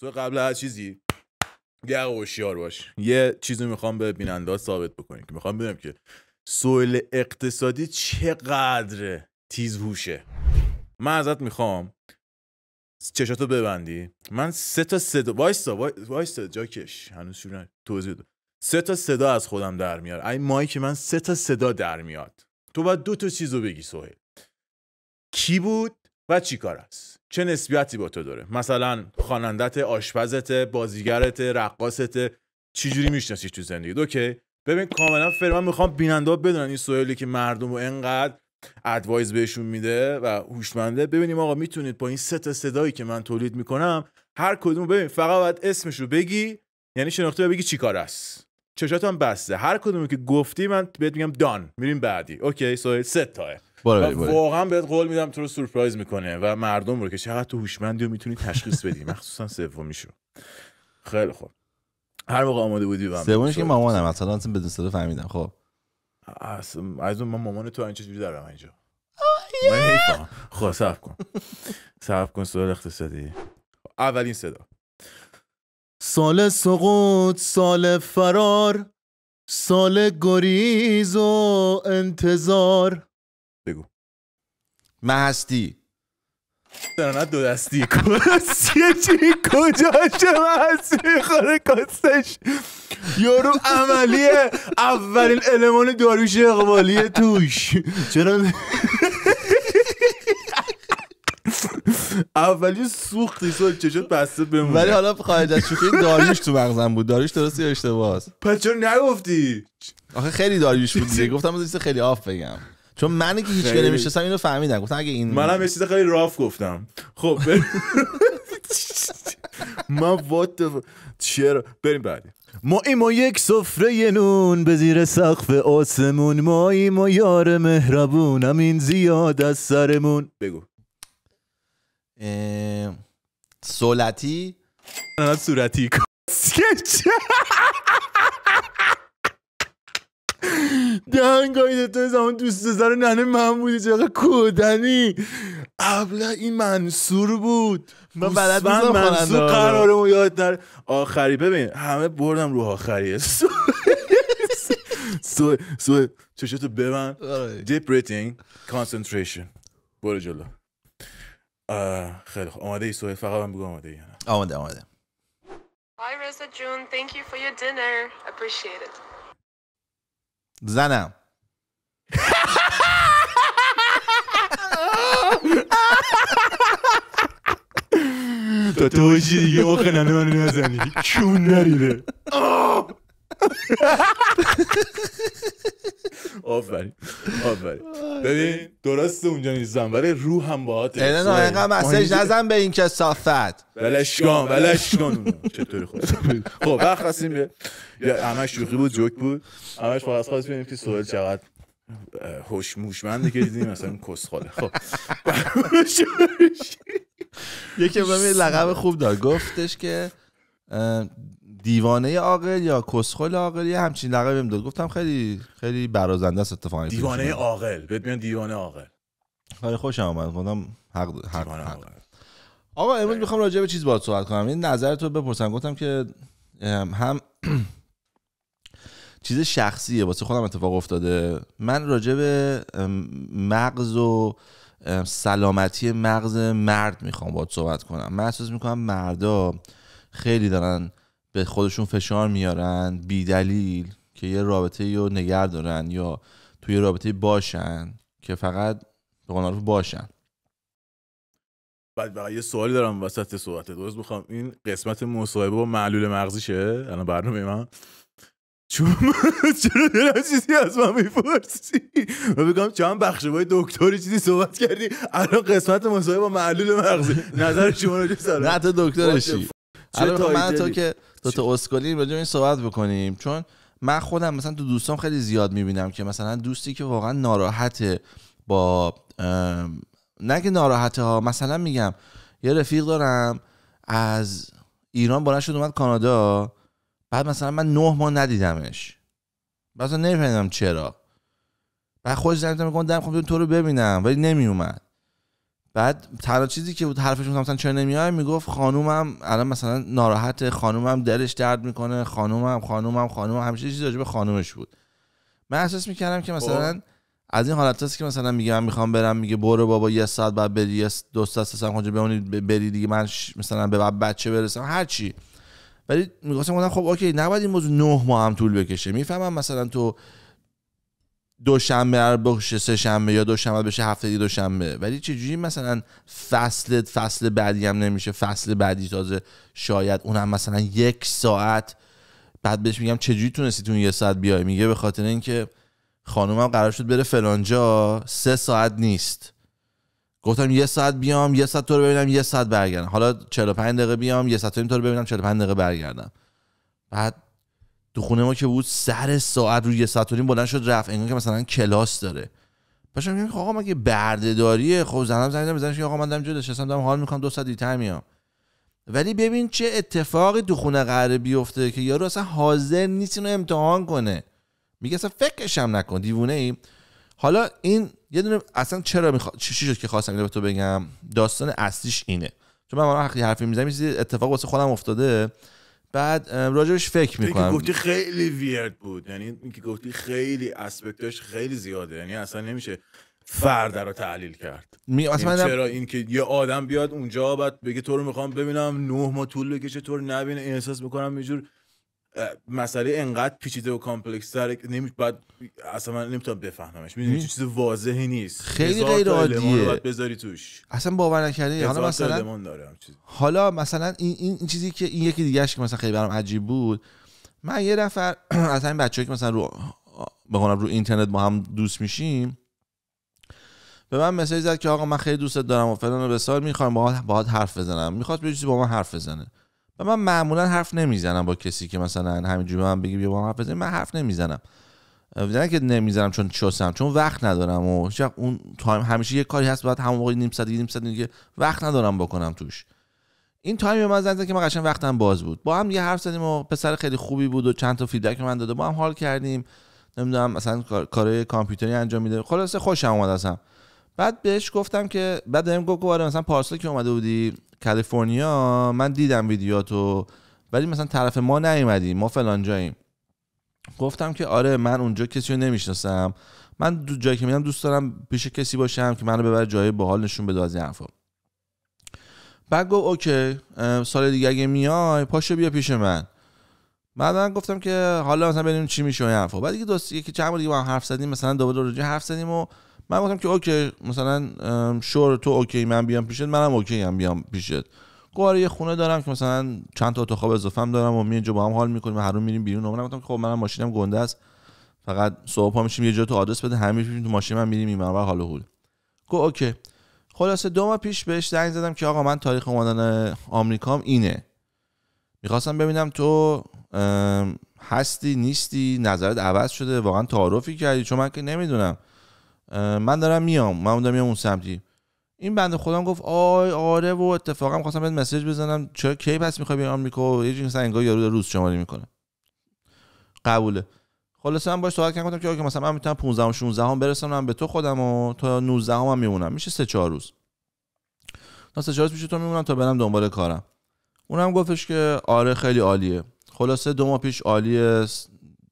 تو قبل از چیزی یه هوشیار باش یه چیزی میخوام به بیننده ثابت بکنیم که میخوام ببینم که سویل اقتصادی چقدر تیز هوشه من ازت میخوام چشاتو ببندی من سه تا صدا وایستا وایستا جاکش هنوز شروع توضیح سه تا صدا از خودم در میاد این مایی که من سه تا صدا در میاد تو باید دو تا چیزو بگی سوهل کی بود و چی کار است چه نسبیتی با تو داره مثلا خوانندت آشپزت بازیگرت رقاصت چجوری میشناسی تو زندگی اوکی ببین کاملا فرمان میخوام بیننده بدونن این سوالی که مردم و انقدر ادوایز بهشون میده و هوشمنده ببینیم آقا میتونید با این سه تا صدایی که من تولید میکنم هر کدوم ببین فقط باید اسمش رو بگی یعنی شناخته بگی چی کار است چشاتم بسته هر کدومی که گفتی من بهت میگم دان میریم بعدی اوکی سوال سه تاه باره باره. واقعا بهت قول میدم تو رو سورپرایز میکنه و مردم رو که چقدر تو هوشمندی و میتونی تشخیص بدی مخصوصا میشه خیلی خوب هر موقع آماده بودی بهم سومیش که مامانم مثلا بدون صدا فهمیدم خب از اون مامان تو این چجوری دارم اینجا خب صرف کن صرف کن سوال اقتصادی اولین صدا سال سقوط سال فرار سال گریز و انتظار محستی دارنت دو دستی کسیه چی کجا چه محسی میخوره کسش یارو عملیه اولین المان داروش اقبالی توش چرا اولی سوختی سو شد بسته بمونه ولی حالا خارج از شوخی داریوش تو مغزم بود داریوش درست یا اشتباه پس چرا نگفتی آخه خیلی داریوش بود دیگه گفتم از خیلی آف بگم چون منی که هیچ خیلی... نمیشستم اینو فهمیدم گفتم اگه این منم یه چیز خیلی راف گفتم خب ما وات چرا بریم بعدی ما ای ما یک سفره نون به زیر سقف آسمون ما ای ما یار مهربون این زیاد از سرمون بگو سولتی دهنگاهی تو زمان دوست دختر ننه من بودی چقدر کودنی ابله این منصور بود من بلد نیستم منصور قرارمو یاد در آخری ببین همه بردم رو آخریه سو سو چشتو ببن دیپ ریتنگ کانسنتریشن برو جلو خیلی خوب آماده ای سوه فقط من بگو آماده ای آماده آماده Hi Rosa June, thank you for your dinner. Appreciate it. زنم تا هیچی دیگه او خنانه منو نزنی چون نریده آفرین آفرین ببین درست اونجا نیستم ولی روح هم باهات نه نه آره. اینقدر مسیج نزن به این که صافت ولش کن ولش کن چطوری خوب خب وقت خواستیم به همه شوخی بود جوک بود همش فقط خواست ببینیم که سوال چقدر هوش موشمنده که دیدیم مثلا کسخاله خب یکی بهم لقب خوب داد گفتش که دیوانه عاقل یا کسخل عاقل یه همچین لقبی داد گفتم خیلی خیلی برازنده است اتفاقی دیوانه عاقل بهت میگن دیوانه عاقل خیلی خوشم اومد گفتم حق, حق. آقا امروز میخوام راجع به چیز باهات صحبت کنم این نظر تو بپرسم گفتم که هم چیز شخصیه واسه خودم اتفاق افتاده من راجع به مغز و سلامتی مغز مرد میخوام باهات صحبت کنم من احساس میکنم مردا خیلی دارن به خودشون فشار میارن بی دلیل که یه رابطه رو نگر دارن یا توی رابطه باشن که فقط به رو باشن بعد یه سوالی دارم وسط صحبت درست میخوام این قسمت مصاحبه با معلول مغزیشه الان برنامه من چون چرا دارم چیزی از من میپرسی و بگم چند بخش باید دکتری چیزی صحبت کردی الان قسمت مصاحبه با معلول مغزی نظر شما رو سر نه تو دکترشی من تو که دو تا اسکلی راجع این صحبت بکنیم چون من خودم مثلا تو دوستان خیلی زیاد میبینم که مثلا دوستی که واقعا ناراحته با نگه ناراحته ها مثلا میگم یه رفیق دارم از ایران بلند شد اومد کانادا بعد مثلا من نه ماه ندیدمش مثلا نمیفهمیدم چرا بعد خودش زنگ میکنم دارم خودم خب تو رو ببینم ولی نمیومد بعد تنها چیزی که بود حرفش مثلا چرا نمیای میگفت خانومم الان مثلا ناراحت خانومم دلش درد میکنه خانومم خانومم خانومم همیشه چیزی راجع به خانومش بود من احساس میکردم که مثلا خب. از این حالت هست که مثلا میگه من میخوام برم میگه برو بابا یه ساعت بعد بری یه دو ساعت سه ساعت اونجا بمونی بری دیگه من مثلا به بچه برسم هر چی ولی میگفتم خب اوکی نباید این موضوع نه ماه هم طول بکشه میفهمم مثلا تو دوشنبه هر بشه سه شنبه یا دوشنبه بشه هفته دوشنبه ولی چجوری مثلا فصل فصل بعدی هم نمیشه فصل بعدی تازه شاید اونم مثلا یک ساعت بعد بهش میگم چجوری تونستی تو یه ساعت بیای میگه به خاطر اینکه خانومم قرار شد بره فلانجا سه ساعت نیست گفتم یه ساعت بیام یه ساعت تو رو ببینم یه ساعت برگردم حالا 45 دقیقه بیام یه ساعت تو رو ببینم 45 دقیقه برگردم بعد تو خونه ما که بود سر ساعت روی ساعت و نیم بلند شد رفت انگار که مثلا کلاس داره باشم میگم آقا مگه داریه خب زنم زنگ بزنش آقا من دارم جدا نشستم دارم حال میکنم دو ساعت دیگه میام ولی ببین چه اتفاقی تو خونه قراره بیفته که یارو اصلا حاضر نیست اینو امتحان کنه میگه اصلا فکرش هم نکن دیوونه ای حالا این یه دونه اصلا چرا میخوا... چی شد که خواستم اینو به تو بگم داستان اصلیش اینه چون من واقعا حرفی میزنم اتفاق واسه خودم افتاده بعد راجبش فکر میکنم گفتی خیلی ویرد بود یعنی اینکه گفتی خیلی اسپکتش خیلی زیاده یعنی اصلا نمیشه فرد رو تحلیل کرد می اصلا این یعنی چرا اینکه یه آدم بیاد اونجا بعد بگه تو رو میخوام ببینم نه ما طول بکشه تو رو نبینه احساس میکنم یه مسئله انقدر پیچیده و کامپلکس تر نمی بعد اصلا من نمیتونم بفهممش میدونی چیز واضحی نیست خیلی غیر عادیه بذاری توش اصلا باور نکردنی حالا مثلا حالا مثلا این, این, چیزی که این یکی دیگه که مثلا خیلی برام عجیب بود من یه نفر از همین بچه‌ای که مثلا رو بگم رو اینترنت با هم دوست میشیم به من مسیج زد که آقا من خیلی دوستت دارم و فلان و بسار میخوام باهات باهات حرف بزنم میخواد یه چیزی با من حرف بزنه و من معمولا حرف نمیزنم با کسی که مثلا همینجوری من بگی بیا با من حرف بزنی من حرف نمیزنم نه که نمیزنم چون چوسم چون وقت ندارم و اون تایم همیشه یه کاری هست بعد همون وقت نیم ساعت نیم ساعت دیگه وقت ندارم بکنم توش این تایم من زنگ که من قشنگ وقتم باز بود با هم یه حرف زدیم و پسر خیلی خوبی بود و چند تا فیدبک من داده با هم حال کردیم نمیدونم مثلا کارهای کامپیوتری انجام میده خلاصه خوشم اومد اصلا بعد بهش گفتم که بعد بهم گفت آره، مثلا پارسال که اومده بودی کالیفرنیا من دیدم ویدیواتو ولی مثلا طرف ما نیومدیم ما فلان جاییم گفتم که آره من اونجا کسی رو نمیشناسم من دو جایی که میرم دوست دارم پیش کسی باشم که منو ببره جای باحال نشون بده از این بعد گفت اوکی سال دیگه اگه میای پاشو بیا پیش من بعد من گفتم که حالا مثلا ببینیم چی میشه این حرفا بعد دیگه دوست یکی چند بار دیگه با هم حرف زدیم مثلا دوباره حرف زدیم و من گفتم که اوکی مثلا شور تو اوکی من بیام پیشت منم اوکی هم بیام پیشت گواره یه خونه دارم که مثلا چند تا اتاق اضافه اضافه دارم و می اینجا با هم حال میکنیم هر روز میریم بیرون و من گفتم خب منم ماشینم گنده است فقط صبح ها میشیم یه جا تو آدرس بده همین میشیم تو ماشین من میریم این منور حال حول گو اوکی خلاصه دو ماه پیش بهش زنگ زدم که آقا من تاریخ اومدن آمریکام اینه میخواستم ببینم تو هستی نیستی نظرت عوض شده واقعا تعارفی کردی چون من که نمیدونم من دارم میام من دارم میام اون سمتی این بنده خودم گفت آی آره و اتفاقا خواستم بهت مسیج بزنم چرا کی پس میخوای بیای آمریکا و یه جنس انگار یارو روز شماری میکنه قبوله خلاصه من باش صحبت کردم که اوکی مثلا من میتونم 15 و 16 هم برسم من به تو خودم و تا 19 هم, هم میمونم میشه سه چهار روز تا سه چهار روز میشه تو میمونم تا برم دنبال کارم اونم گفتش که آره خیلی عالیه خلاصه دو ماه پیش عالیه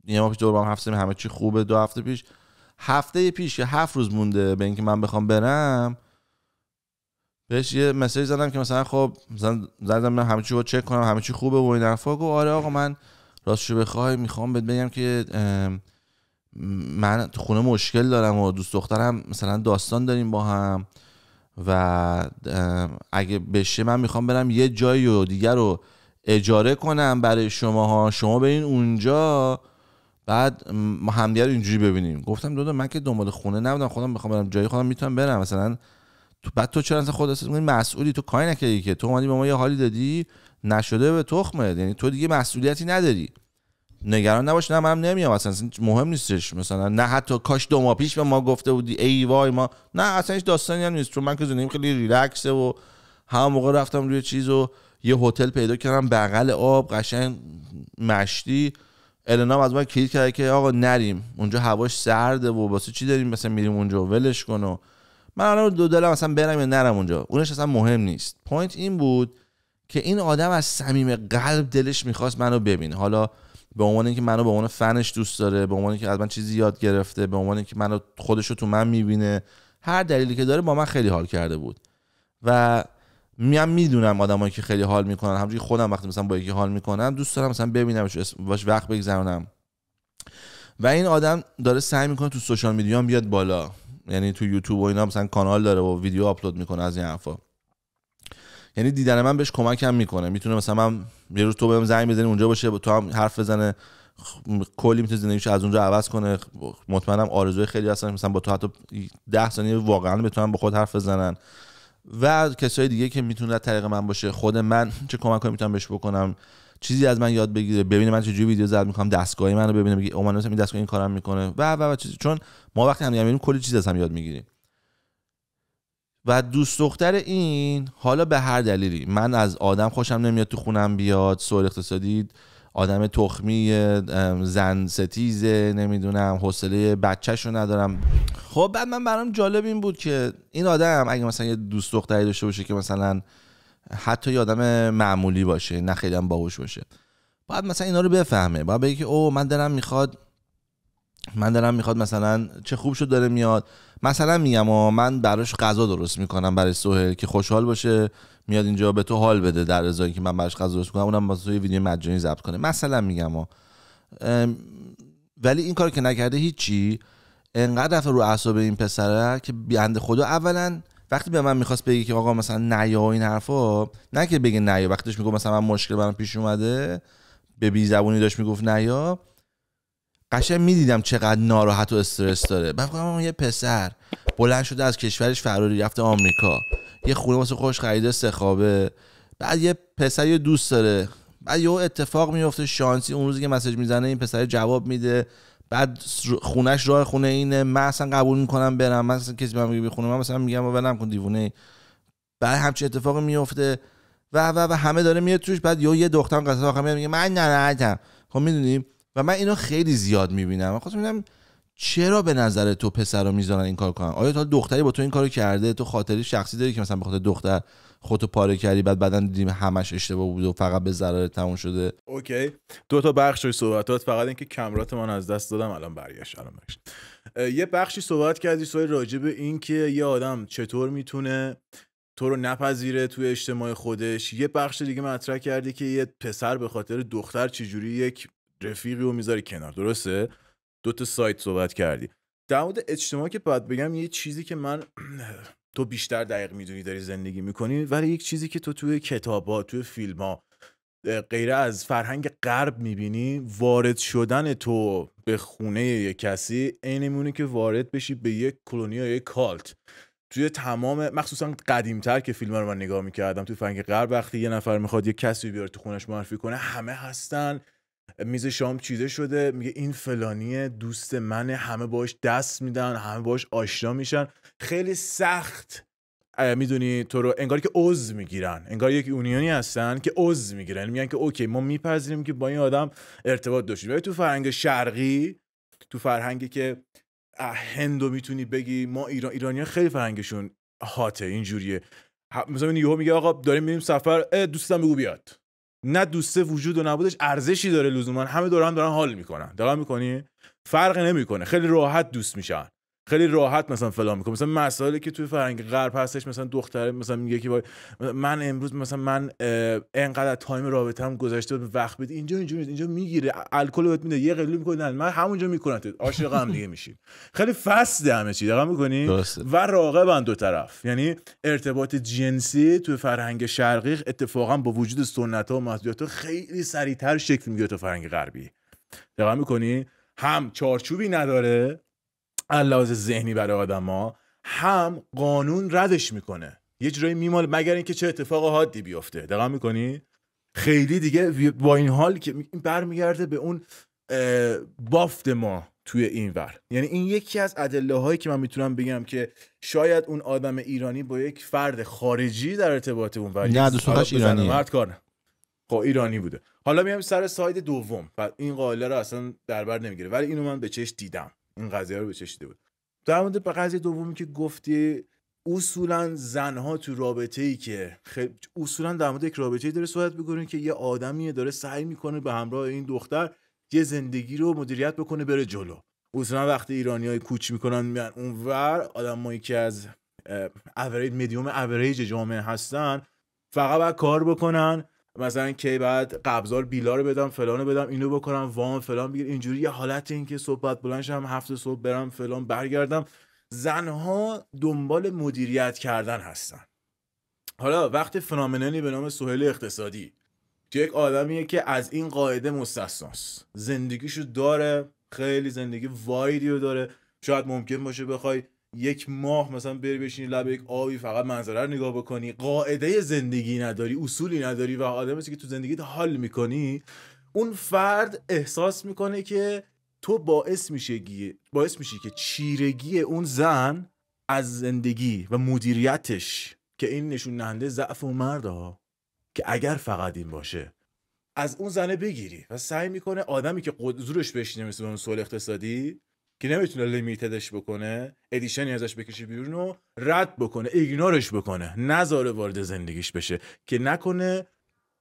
یه ماه پیش هم هفته همه چی خوبه دو هفته پیش هفته پیش یا هفت روز مونده به اینکه من بخوام برم بهش یه مسیج زدم که مثلا خب مثلا زدم همه چی رو چک کنم همه چی خوبه و این حرفا گفت آره آقا من راستشو بخوای میخوام بهت بگم که من تو خونه مشکل دارم و دوست دخترم مثلا داستان داریم با هم و اگه بشه من میخوام برم یه جایی و دیگر رو اجاره کنم برای شماها شما برین اونجا بعد ما همدیگه رو اینجوری ببینیم گفتم دو من که دنبال خونه نبودم خودم بخوام برم جایی خودم میتونم برم مثلا تو بعد تو چرا خود احساس مسئولی تو کاری نکردی که تو اومدی به ما یه حالی دادی نشده به تخمه یعنی تو دیگه مسئولیتی نداری نگران نباش نه منم نمیام اصلا مهم نیستش مثلا نه حتی کاش دو ماه پیش به ما گفته بودی ای وای ما نه اصلا هیچ داستانی هم نیست چون من که زندگیم خیلی ریلکسه و هم موقع رفتم روی چیز و یه هتل پیدا کردم بغل آب قشنگ مشتی النا از من کلید کرده که آقا نریم اونجا هواش سرده و واسه چی داریم مثلا میریم اونجا ولش کن و من الان دو دلم مثلا برم یا نرم اونجا اونش اصلا مهم نیست پوینت این بود که این آدم از صمیم قلب دلش میخواست منو ببین حالا به عنوان اینکه منو به عنوان فنش دوست داره به عنوان اینکه از من چیزی یاد گرفته به عنوان اینکه منو خودشو تو من میبینه هر دلیلی که داره با من خیلی حال کرده بود و میام میدونم آدمایی که خیلی حال میکنن همونجوری خودم وقتی مثلا با یکی حال میکنم دوست دارم مثلا ببینمش باش وقت بگذرونم و این آدم داره سعی میکنه تو سوشال میدیا بیاد بالا یعنی تو یوتیوب و اینا مثلا کانال داره و ویدیو آپلود میکنه از این حرفا یعنی دیدن من بهش کمکم میکنه میتونه مثلا من یه روز تو بهم زنگ بزنی اونجا باشه تو هم حرف بزنه کلی میتونه زندگیش از اونجا عوض کنه مطمئنم آرزوی خیلی هستن مثلا با تو حتی 10 ثانیه واقعا بتونن به خود حرف بزنن و کسای دیگه که میتونه طریق من باشه خود من چه کمک میتونم بهش بکنم چیزی از من یاد بگیره ببینه من چجوری ویدیو زد میکنم دستگاهی منو ببینه بگه او من این دستگاه این کارم میکنه و و و چیزی چون ما وقتی هم میبینیم کلی چیز از هم یاد میگیریم و دوست دختر این حالا به هر دلیلی من از آدم خوشم نمیاد تو خونم بیاد سوال اقتصادی آدم تخمی زن ستیزه نمیدونم حوصله بچهش رو ندارم خب بعد من برام جالب این بود که این آدم اگه مثلا یه دوست دختری داشته باشه که مثلا حتی یه آدم معمولی باشه نه خیلی هم باهوش باشه باید مثلا اینا رو بفهمه باید بگه که او من دلم میخواد من دلم میخواد مثلا چه خوب شد داره میاد مثلا میگم و من براش غذا درست میکنم برای سوهل که خوشحال باشه میاد اینجا به تو حال بده در ازایی که من براش غذا درست میکنم اونم واسه یه ویدیو مجانی ضبط کنه مثلا میگم ها ولی این کار که نکرده هیچی انقدر رفته رو اعصاب این پسره که بنده خدا اولا وقتی به من میخواست بگی که آقا مثلا نیا این حرفا نه که بگه نیا وقتیش میگه مثلا من مشکل برام پیش اومده به بی زبونی داشت میگفت نیا قشنگ میدیدم چقدر ناراحت و استرس داره من یه پسر بلند شده از کشورش فراری رفته آمریکا یه خونه واسه خوش خریده سخابه بعد یه یه دوست داره بعد یه اتفاق میفته شانسی اون روزی که مسج میزنه این پسر جواب میده بعد خونش راه خونه اینه من اصلا قبول میکنم برم من اصلا کسی من میگه خونه من مثلا میگم ولم کن دیوونه بعد همچین اتفاق میفته و و و همه داره میاد توش بعد یه یه دختر قصه آخر میگه من نه خب میدونیم و من اینو خیلی زیاد میبینم خب میبینم چرا به نظر تو پسر رو میذارن این کار کنن آیا تا دختری با تو این کارو کرده تو خاطری شخصی داری که مثلا بخاطر خاطر دختر خودتو پاره کردی بعد بعدا دیدیم همش اشتباه بود و فقط به ضرر تموم شده اوکی دو تا بخش روی صحبتات فقط اینکه کمرات من از دست دادم الان برگشت الان یه بخشی صحبت کردی سوی راجع به اینکه یه آدم چطور میتونه تو رو نپذیره توی اجتماع خودش یه بخش دیگه مطرح کردی که یه پسر به خاطر دختر چجوری یک رفیقی رو میذاره کنار درسته دو سایت صحبت کردی در مورد اجتماع که باید بگم یه چیزی که من تو بیشتر دقیق میدونی داری زندگی میکنی ولی یک چیزی که تو توی کتابا توی فیلم ها غیر از فرهنگ غرب میبینی وارد شدن تو به خونه یک کسی عین که وارد بشی به یک کلونی یا یک کالت توی تمام مخصوصا قدیمتر که فیلم رو من نگاه میکردم توی فرهنگ غرب وقتی یه نفر میخواد یه کسی بیاره تو خونش معرفی کنه همه هستن میز شام چیده شده میگه این فلانیه دوست منه همه باش دست میدن همه باش آشنا میشن خیلی سخت میدونی تو رو انگاری که عضو میگیرن انگار یک اونیانی هستن که عضو میگیرن یعنی میگن که اوکی ما میپذیریم که با این آدم ارتباط داشتیم تو فرهنگ شرقی تو فرهنگی که هندو میتونی بگی ما ایران ایرانی خیلی فرهنگشون هاته اینجوریه مثلا یهو میگه آقا داریم میریم سفر دوستم بگو بیاد نه دوسته وجود و نبودش ارزشی داره لزوما همه دوران دارن حال میکنن دقت میکنی فرق نمیکنه خیلی راحت دوست میشن خیلی راحت مثلا فلان میکنه مثلا مسائلی که توی فرنگ غرب هستش مثلا دختره مثلا میگه که من امروز مثلا من انقدر تایم هم گذشته وقت بده اینجا اینجا اینجا میگیره الکل بهت میده یه قلو میکنه من همونجا میکنم عاشق هم دیگه میشیم خیلی فصل همه چی دقیقا میکنی و راقبن دو طرف یعنی ارتباط جنسی توی فرهنگ شرقی اتفاقا با وجود سنت ها و محدودیت ها خیلی سریعتر شکل میگیره تو فرهنگ غربی دقیقا میکنی هم چارچوبی نداره لحاظ ذهنی برای آدما هم قانون ردش میکنه یه جورایی میمال مگر اینکه چه اتفاق حادی بیفته دقیق میکنی خیلی دیگه با این حال که برمیگرده به اون بافت ما توی این ور یعنی این یکی از ادله هایی که من میتونم بگم که شاید اون آدم ایرانی با یک فرد خارجی در ارتباط اون ور نه دوستش ایرانی مرد کار خب، ایرانی بوده حالا میام سر ساید دوم و این قاله رو اصلا در بر نمیگیره ولی اینو من به چش دیدم این قضیه رو بچشیده بود در مورد به قضیه دومی که گفتی اصولا زنها تو رابطه ای که اصولا در مورد یک رابطه ای داره صحبت میکنه که یه آدمی داره سعی میکنه به همراه این دختر یه زندگی رو مدیریت بکنه بره جلو اصولا وقتی ایرانی های کوچ میکنن میان اونور آدمایی که از اوریج میدیوم اوریج جامعه هستن فقط باید کار بکنن مثلا کی بعد قبضار بیلا رو بدم فلانو بدم اینو بکنم وام فلان بگیر اینجوری یه حالت این که صبح بعد بلند هفت صبح برم فلان برگردم زنها دنبال مدیریت کردن هستن حالا وقت فنامنانی به نام سهل اقتصادی که یک آدمیه که از این قاعده مستثناست زندگیشو داره خیلی زندگی وایدی رو داره شاید ممکن باشه بخوای یک ماه مثلا بری بشینی لب یک آبی فقط منظره رو نگاه بکنی قاعده زندگی نداری اصولی نداری و آدمی که تو زندگیت حال میکنی اون فرد احساس میکنه که تو باعث میشه باعث میشی که چیرگی اون زن از زندگی و مدیریتش که این نشون دهنده ضعف اون مرد ها که اگر فقط این باشه از اون زنه بگیری و سعی میکنه آدمی که زورش بشینه مثل اون صلح اقتصادی که نمیتونه لیمیتدش بکنه ادیشنی ازش بکشه بیرون و رد بکنه ایگنورش بکنه نذاره وارد زندگیش بشه که نکنه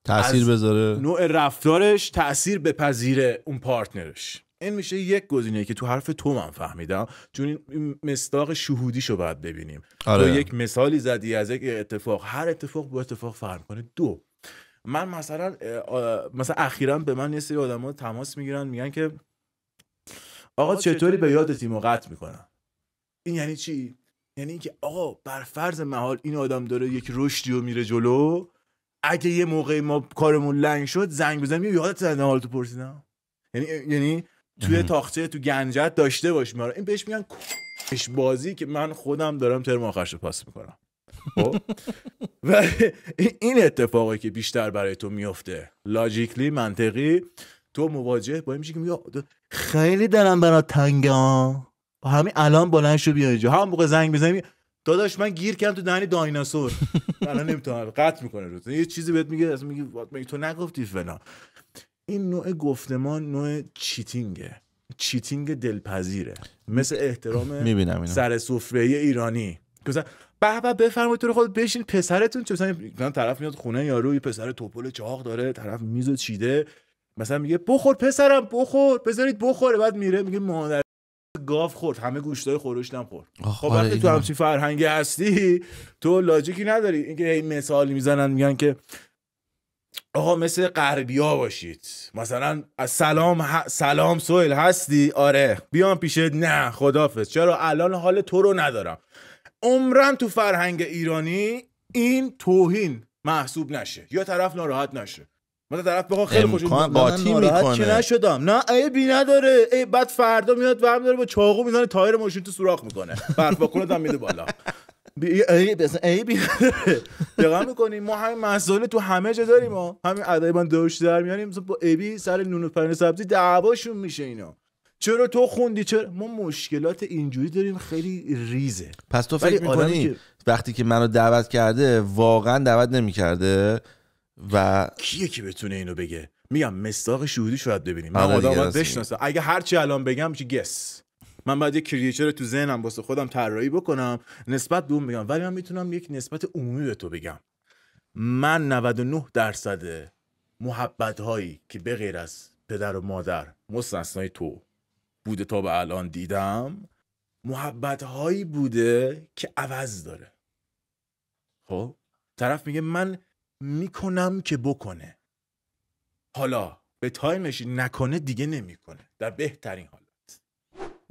تاثیر بذاره نوع رفتارش تاثیر بپذیره اون پارتنرش این میشه یک گزینه که تو حرف تو من فهمیدم چون این مصداق شهودیشو باید ببینیم آره. تو یک مثالی زدی از یک اتفاق هر اتفاق با اتفاق فرق کنه دو من مثلا مثلا اخیرا به من یه سری آدما تماس میگیرن میگن که آقا چطوری به یاد تیمو قطع میکنم؟ این یعنی چی یعنی اینکه آقا بر فرض محال این آدم داره یک رشدی و میره جلو اگه یه موقع ما کارمون لنگ شد زنگ بزنم یادت از حال تو پرسیدم یعنی یعنی توی تاخته تو گنجت داشته باش مرا این بهش میگن کش بازی که من خودم دارم ترم آخرش رو پاس میکنم خب؟ و این اتفاقی که بیشتر برای تو میفته لاجیکلی منطقی تو مواجه با میشه که میگه خیلی دلم برات با همین الان بلند شو بیا اینجا هم موقع زنگ بزنی داداش من گیر کردم تو دهن دایناسور الان نمیتونم قطع میکنه یه چیزی بهت میگه اصلا میگه تو نگفتی فلان این نوع گفتمان نوع چیتینگه چیتینگ دلپذیره مثل احترام میبینم سر سفره ایرانی مثلا به به بفرمایید تو خود بشین پسرتون چه مثلا طرف میاد خونه یارو پسر توپل چاق داره طرف میز چیده مثلا میگه بخور پسرم بخور بذارید بخوره بعد میره میگه مادر گاف خورد همه گوشتای خورشتم خورد خب آره، وقتی تو همچین فرهنگی هستی تو لاجیکی نداری اینکه هی مثال میزنن میگن که آقا مثل غربیا باشید مثلا سلام ه... سلام سوئل هستی آره بیام پیشت نه خدافظ چرا الان حال تو رو ندارم عمرن تو فرهنگ ایرانی این توهین محسوب نشه یا طرف ناراحت نشه من طرف بخوا خیلی خوشم قاطی میکنه نشدم نه بی نداره ای بعد فردا میاد برم داره با چاقو میزنه تایر ماشین تو سوراخ میکنه برف کنه هم میده بالا ای دقیقا میکنیم ما همین مسائل تو همه جا داریم ما همین ادای من دوش در میاریم با بی سر نون پرن سبزی دعواشون میشه اینا چرا تو خوندی چرا ما مشکلات اینجوری داریم خیلی ریزه پس تو فکر میکنی وقتی که منو دعوت کرده واقعا دعوت نمیکرده و کیه که بتونه اینو بگه میگم مصداق شهودی شاید ببینیم من اگه هرچی الان بگم چی گس من باید یه کریچر تو ذهنم واسه خودم طراحی بکنم نسبت به اون بگم ولی من میتونم یک نسبت عمومی به تو بگم من 99 درصد محبت هایی که به غیر از پدر و مادر مستثنای تو بوده تا به الان دیدم محبت هایی بوده که عوض داره خب طرف میگه من میکنم که بکنه حالا به تایمش نکنه دیگه نمیکنه در بهترین حالت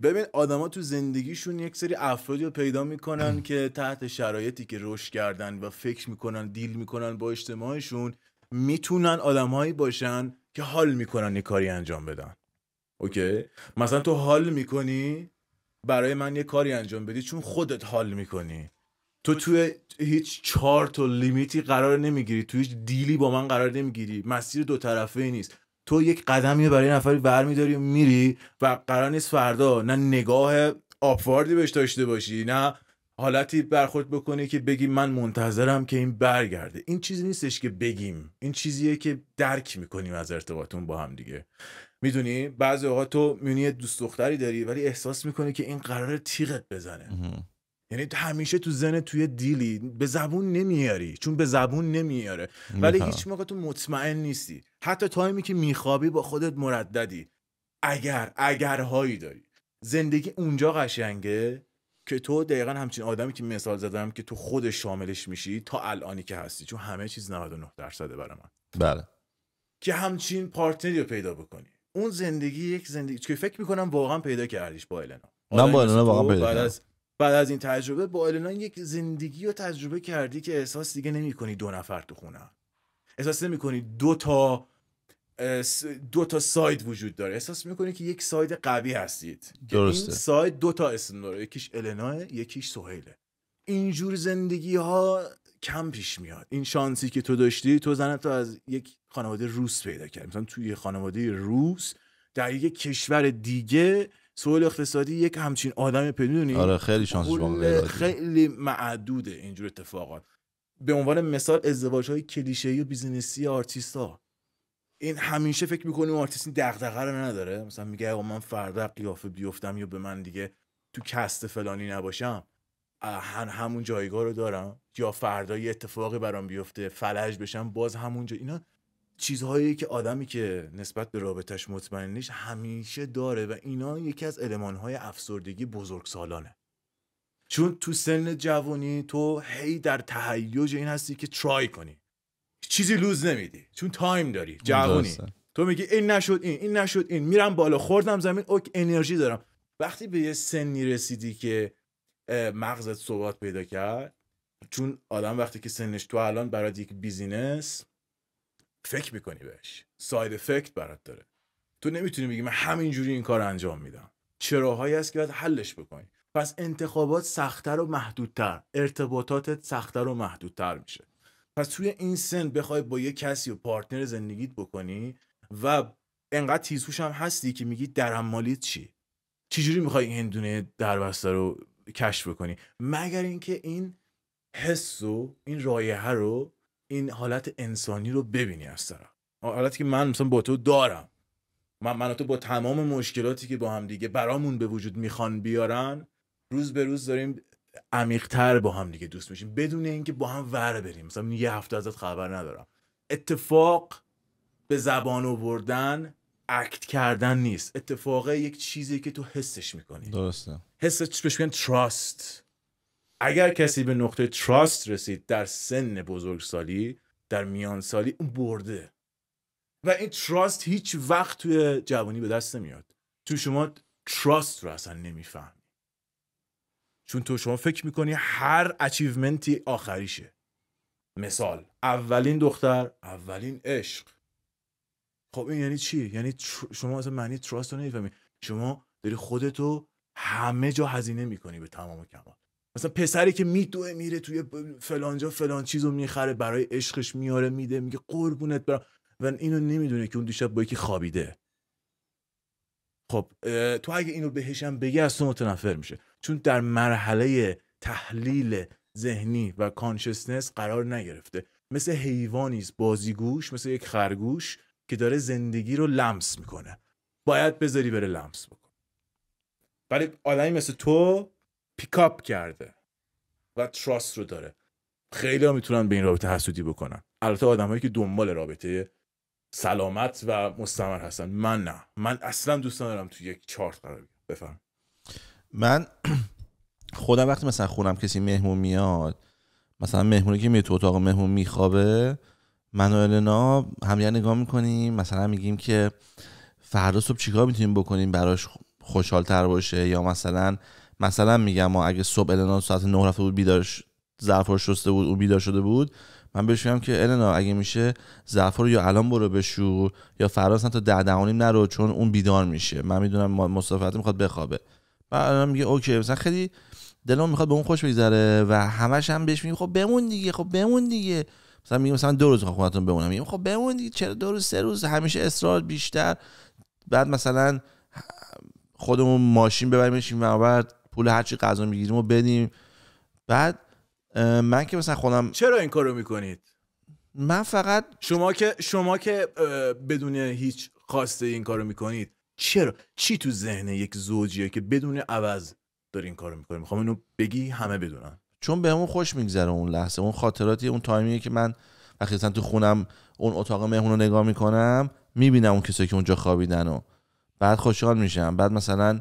ببین آدما تو زندگیشون یک سری افرادی رو پیدا میکنن که تحت شرایطی که روش کردن و فکر میکنن دیل میکنن با اجتماعشون میتونن آدمهایی باشن که حال میکنن یه کاری انجام بدن اوکی مثلا تو حال میکنی برای من یه کاری انجام بدی چون خودت حال میکنی تو توی هیچ چارت و لیمیتی قرار نمیگیری تو هیچ دیلی با من قرار نمیگیری مسیر دو طرفه ای نیست تو یک قدمی برای نفری برمیداری و میری و قرار نیست فردا نه نگاه آپواردی بهش داشته باشی نه حالتی برخورد بکنی که بگی من منتظرم که این برگرده این چیزی نیستش که بگیم این چیزیه که درک میکنیم از ارتباطمون با هم دیگه میدونی بعضی اوقات تو میونی دوست دختری داری ولی احساس میکنی که این قرار تیغت بزنه یعنی تو همیشه تو زن توی دیلی به زبون نمیاری چون به زبون نمیاره ولی هیچ موقع تو مطمئن نیستی حتی تایمی که میخوابی با خودت مرددی اگر اگرهایی داری زندگی اونجا قشنگه که تو دقیقا همچین آدمی که مثال زدم که تو خود شاملش میشی تا الانی که هستی چون همه چیز 99 درصده برای من بله که همچین پارتنری رو پیدا بکنی اون زندگی یک زندگی که فکر میکنم واقعا پیدا کردیش با النا من با النا واقعا پیدا بعد از این تجربه با النا یک زندگی رو تجربه کردی که احساس دیگه نمی کنی دو نفر تو خونه احساس نمی کنی دو تا دو تا ساید وجود داره احساس میکنی که یک ساید قوی هستید درسته این ساید دو تا اسم داره یکیش النا یکیش سهیله اینجور زندگی ها کم پیش میاد این شانسی که تو داشتی تو زنت تو از یک خانواده روس پیدا کرد مثلا توی خانواده روس در یک کشور دیگه سوال اقتصادی یک همچین آدم پیدا آره خیلی شانس خیلی معدوده اینجور اتفاقات به عنوان مثال ازدواج های کلیشه و بیزینسی آرتیست ها این همیشه فکر میکنه اون آرتیست دغدغه رو نداره مثلا میگه آقا من فردا قیافه بیفتم یا به من دیگه تو کست فلانی نباشم هن همون جایگاه رو دارم یا فردا یه اتفاقی برام بیفته فلج بشم باز همونجا اینا چیزهایی که آدمی که نسبت به رابطهش مطمئن نیست همیشه داره و اینا یکی از المانهای افسردگی سالانه چون تو سن جوانی تو هی در تهیج این هستی که ترای کنی چیزی لوز نمیدی چون تایم داری جوانی تو میگی این نشد این این نشد این میرم بالا خوردم زمین اوک انرژی دارم وقتی به یه سنی رسیدی که مغزت ثبات پیدا کرد چون آدم وقتی که سنش تو الان برات یک بیزینس فکر میکنی بهش ساید افکت برات داره تو نمیتونی بگی من همینجوری این کار انجام میدم چراهایی هست که باید حلش بکنی پس انتخابات سختتر و محدودتر ارتباطاتت سختتر و محدودتر میشه پس توی این سن بخوای با یه کسی و پارتنر زندگیت بکنی و انقدر تیزهوش هم هستی که میگی درمالیت چی چجوری میخوای این دونه دربسته رو کشف بکنی مگر اینکه این حس و این رایحه رو این حالت انسانی رو ببینی از طرف حالتی که من مثلا با تو دارم من, من تو با تمام مشکلاتی که با هم دیگه برامون به وجود میخوان بیارن روز به روز داریم عمیقتر با هم دیگه دوست میشیم بدون اینکه با هم ور بریم مثلا یه هفته ازت خبر ندارم اتفاق به زبان آوردن اکت کردن نیست اتفاقه یک چیزی که تو حسش میکنی درسته حسش بهش میگن تراست اگر کسی به نقطه تراست رسید در سن بزرگسالی در میان سالی اون برده و این تراست هیچ وقت توی جوانی به دست نمیاد تو شما تراست رو اصلا نمیفهمی چون تو شما فکر میکنی هر اچیومنتی آخریشه مثال اولین دختر اولین عشق خب این یعنی چی یعنی شما اصلا معنی تراست رو نمیفهمی شما داری خودتو همه جا هزینه میکنی به تمام و کمال مثلا پسری که میدوه میره توی فلانجا فلان چیزو میخره برای عشقش میاره میده میگه قربونت برم و اینو نمیدونه که اون دیشب با یکی خوابیده خب تو اگه اینو بهشم بگی از تو متنفر میشه چون در مرحله تحلیل ذهنی و کانشسنس قرار نگرفته مثل حیوانی بازیگوش مثل یک خرگوش که داره زندگی رو لمس میکنه باید بذاری بره لمس بکنه ولی آدمی مثل تو پیکاپ کرده و تراست رو داره خیلی ها میتونن به این رابطه حسودی بکنن البته آدمایی که دنبال رابطه سلامت و مستمر هستن من نه من اصلا دوست ندارم تو یک چارت قرار بفهم من خودم وقتی مثلا خونم کسی مهمون میاد مثلا مهمونی که می تو اتاق مهمون میخوابه من و النا یه نگاه میکنیم مثلا میگیم که فردا صبح چیکار میتونیم بکنیم براش تر باشه یا مثلا مثلا میگم ما اگه صبح النا ساعت 9 رفته بود بیدارش ظرفا شسته بود او بیدار شده بود من بهش میگم که النا اگه میشه ظرفا رو یا الان برو بشو یا فردا تا ده دهانیم نرو چون اون بیدار میشه من میدونم مسافرت میخواد بخوابه بعد الان میگه اوکی مثلا خیلی دلم میخواد به اون خوش بگذره و همش هم بهش میگم خب بمون دیگه خب بمون دیگه مثلا میگم مثلا دو روز خونتون بمونم میگم خب بمون دیگه چرا دو روز سه روز همیشه اصرار بیشتر بعد مثلا خودمون ماشین ببریمش این پول هرچی غذا میگیریم و بدیم بعد من که مثلا خودم چرا این کارو میکنید من فقط شما که شما که بدون هیچ خواسته این کارو میکنید چرا چی تو ذهن یک زوجیه که بدون عوض داری این کارو میکنی میخوام اینو بگی همه بدونن چون بهمون خوش میگذره اون لحظه اون خاطراتی اون تایمیه که من وقتی تو خونم اون اتاق مهمون رو نگاه میکنم میبینم اون کسایی که اونجا خوابیدن و بعد خوشحال میشم بعد مثلا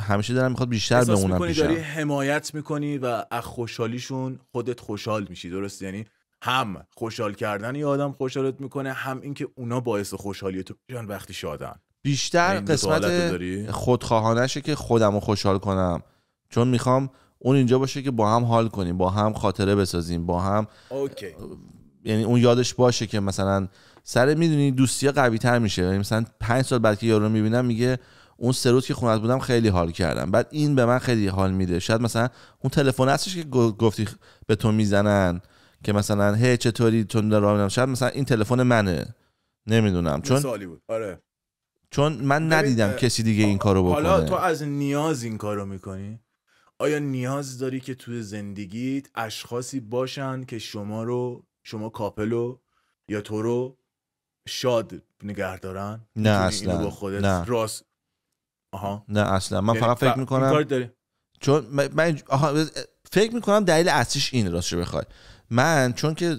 همیشه دارم میخواد بیشتر به اونم بشم داری حمایت میکنی و از خوشحالیشون خودت خوشحال میشی درست یعنی هم خوشحال کردن یه آدم خوشحالت میکنه هم اینکه اونا باعث خوشحالی تو میشن وقتی شادن بیشتر یعنی قسمت خودخواهانشه که خودم رو خوشحال کنم چون میخوام اون اینجا باشه که با هم حال کنیم با هم خاطره بسازیم با هم اوکی. یعنی اون یادش باشه که مثلا سر میدونی دوستی قوی تر میشه یعنی مثلا پنج سال بعد که یارو میبینم میگه اون سه روز که خونت بودم خیلی حال کردم بعد این به من خیلی حال میده شاید مثلا اون تلفن هستش که گفتی به تو میزنن که مثلا هی چطوری تو راه شاید مثلا این تلفن منه نمیدونم چون بود. آره چون من ندیدم کسی دیگه این کارو بکنه حالا تو از نیاز این کارو میکنی آیا نیاز داری که توی زندگیت اشخاصی باشن که شما رو شما کاپلو یا تو رو شاد نگه دارن نه اصلا نه. راست آها نه اصلا من یعنی فقط فکر میکنم چون من آها فکر میکنم دلیل اصلیش این راستش بخواد من چون که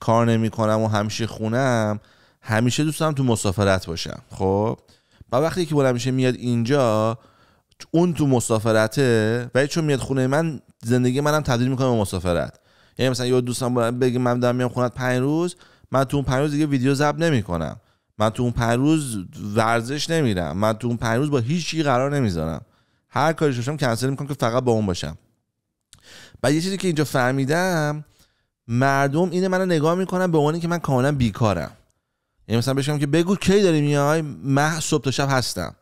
کار نمیکنم و همیشه خونم همیشه دوست دارم تو مسافرت باشم خب و وقتی که بولم میشه میاد اینجا اون تو مسافرته ولی چون میاد خونه من زندگی منم تبدیل میکنه به مسافرت یعنی مثلا یه دوستم بگه من دارم میام خونه 5 روز من تو اون 5 روز دیگه ویدیو ضبط نمیکنم من تو اون پنج ورزش نمیرم من تو اون پنج با هیچ چی قرار نمیذارم هر کاری شوشم کنسل میکنم که فقط با اون باشم بعد یه چیزی که اینجا فهمیدم مردم اینه منو نگاه میکنن به عنوان که من کاملا بیکارم یعنی مثلا بشم که بگو کی داری میای من صبح تا شب هستم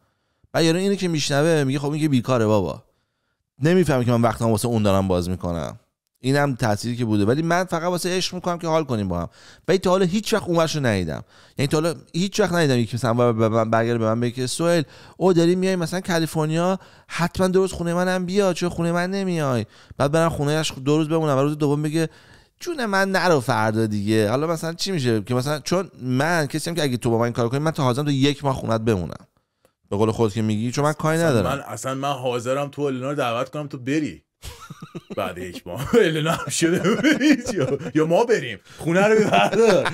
بعد یارو اینه که میشنوه میگه خب این که بیکاره بابا نمیفهمه که من وقتم واسه اون دارم باز میکنم این هم تاثیری که بوده ولی من فقط واسه عشق میکنم که حال کنیم با هم ولی تا حالا هیچ وقت نیدم ندیدم یعنی تا حالا هیچ وقت ندیدم یکی مثلا به من برگره به من بگه که او داری میای مثلا کالیفرنیا حتما دو روز خونه منم بیا چون خونه من نمیای بعد برم خونهش دو روز بمونم و روز دوم بگه جون من نرو فردا دیگه حالا مثلا چی میشه که مثلا چون من کسیم که اگه تو با من کار کنی من تا حاضرم تو یک ماه خونت بمونم به قول خود که میگی چون من کاری ندارم من اصلا من حاضرم تو الینا دعوت کنم تو بری بعد یک ماه النا هم شده یا ما بریم خونه رو بردار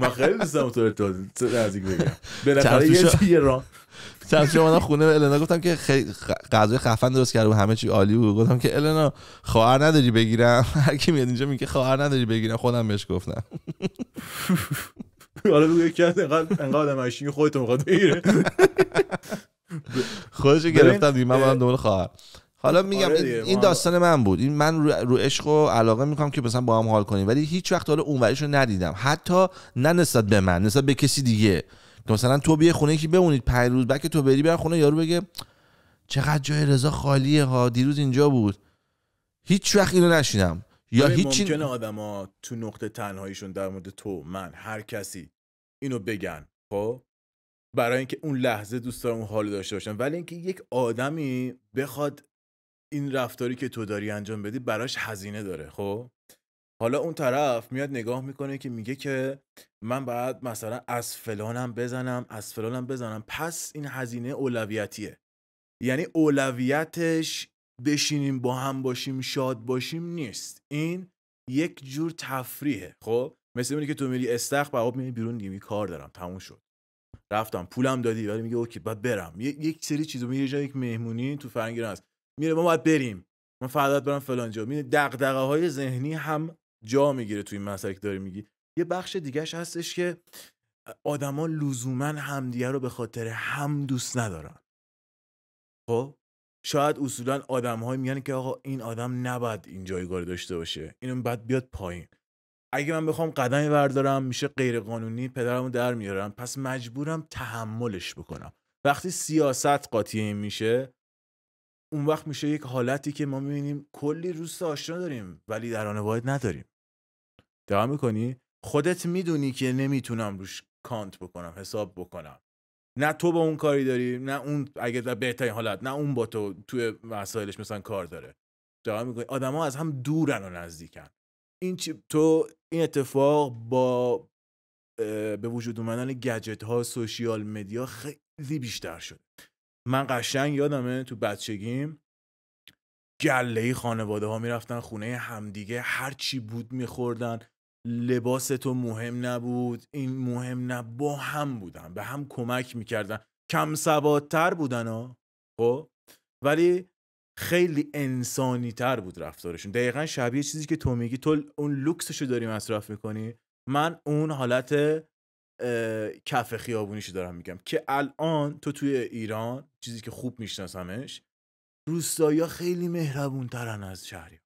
من خیلی دوست دارم تو از نزدیک بگم بالاخره یه یه را چند شما خونه النا گفتم که خیلی غذای خفن درست کرده و همه چی عالی بود گفتم که النا خواهر نداری بگیرم هر کی میاد اینجا میگه خواهر نداری بگیرم خودم بهش گفتم حالا بگو یک انقدر انقدر ماشین خودت میخواد بگیره خودش گرفتم دیگه من برم خواهر حالا میگم آره این, داستان من بود این من رو عشق و علاقه میکنم که مثلا با هم حال کنیم ولی هیچ وقت حالا اونوریش رو ندیدم حتی نه نسبت به من نسبت به کسی دیگه که مثلا تو بیه خونه که بمونید پنج روز بعد که تو بری بر خونه یارو بگه چقدر جای رضا خالیه ها دیروز اینجا بود هیچ وقت اینو نشینم یا هیچ ممکنه آدما تو نقطه تنهاییشون در مورد تو من هر کسی اینو بگن خب برای اینکه اون لحظه دوست اون حال داشته باشن ولی اینکه یک آدمی بخواد این رفتاری که تو داری انجام بدی براش هزینه داره خب حالا اون طرف میاد نگاه میکنه که میگه که من باید مثلا از فلانم بزنم از فلانم بزنم پس این هزینه اولویتیه یعنی اولویتش بشینیم با هم باشیم شاد باشیم نیست این یک جور تفریحه خب مثل اونی که تو میری استخ بعد میری بیرون دیگه کار دارم تموم شد رفتم پولم دادی ولی میگه اوکی بعد برم یک سری چیزو میگه جای یک مهمونی تو فرنگی هست میره ما باید بریم من فردات برم فلان جا میره دغدغه های ذهنی هم جا میگیره توی این مسئله که داری میگی یه بخش دیگهش هستش که آدما لزوما همدیگه رو به خاطر هم دوست ندارن خب شاید اصولا های میگن که آقا این آدم نباید این جایگاه داشته باشه اینو بعد بیاد پایین اگه من بخوام قدمی بردارم میشه غیرقانونی پدرمون در میارم پس مجبورم تحملش بکنم وقتی سیاست قاطی این میشه اون وقت میشه یک حالتی که ما میبینیم کلی روز آشنا داریم ولی در آن واحد نداریم دعا میکنی خودت میدونی که نمیتونم روش کانت بکنم حساب بکنم نه تو با اون کاری داری نه اون اگه در بهترین حالت نه اون با تو توی مسائلش مثلا کار داره دعا میکنی آدما از هم دورن و نزدیکن این چی... تو این اتفاق با به وجود اومدن گجت ها سوشیال مدیا خیلی بیشتر شد من قشنگ یادمه تو بچگیم گله خانواده ها میرفتن خونه همدیگه هر چی بود میخوردن لباس تو مهم نبود این مهم نه با هم بودن به هم کمک میکردن کم سوادتر بودن ها خب ولی خیلی انسانی تر بود رفتارشون دقیقا شبیه چیزی که تو میگی تو اون لوکسشو داری مصرف میکنی من اون حالت کف خیابونیشو دارم میگم که الان تو توی ایران چیزی که خوب میشناسمش روستایی خیلی مهربون ترن از شهری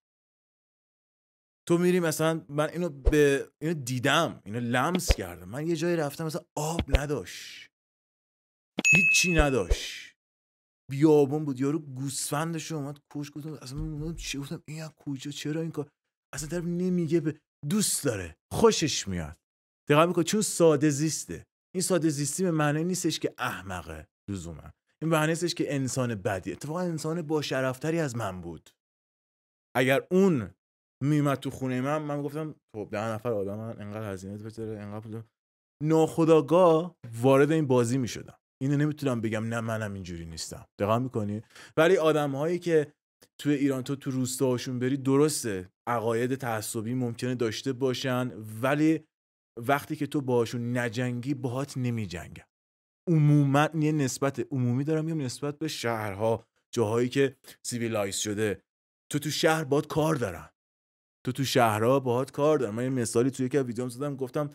تو میری مثلا من اینو به اینو دیدم اینو لمس کردم من یه جایی رفتم مثلا آب نداشت هیچی نداشت بیابون بود یارو گوسفندش اومد کش گفتم اصلا من چی گفتم این کجا چرا این کار اصلا طرف نمیگه به دوست داره خوشش میاد دقیق میکنه چون ساده زیسته این ساده زیستی به معنی نیستش که احمقه لزوما این معنی نیستش که انسان بدی اتفاقا انسان با شرفتری از من بود اگر اون میمد تو خونه من من گفتم خب ده نفر آدم من انقدر هزینه انقدر ناخداگاه وارد این بازی میشدم اینو نمیتونم بگم نه منم اینجوری نیستم دقیق میکنی ولی آدم هایی که توی ایران تو تو روستاهاشون بری درسته عقاید تعصبی ممکنه داشته باشن ولی وقتی که تو باشون نجنگی باهات نمیجنگن عموما یه نسبت عمومی دارم نسبت به شهرها جاهایی که سیویلایز شده تو تو شهر باد کار دارن تو تو شهرها باهات کار دارن من یه مثالی توی یکی از ویدیوام زدم گفتم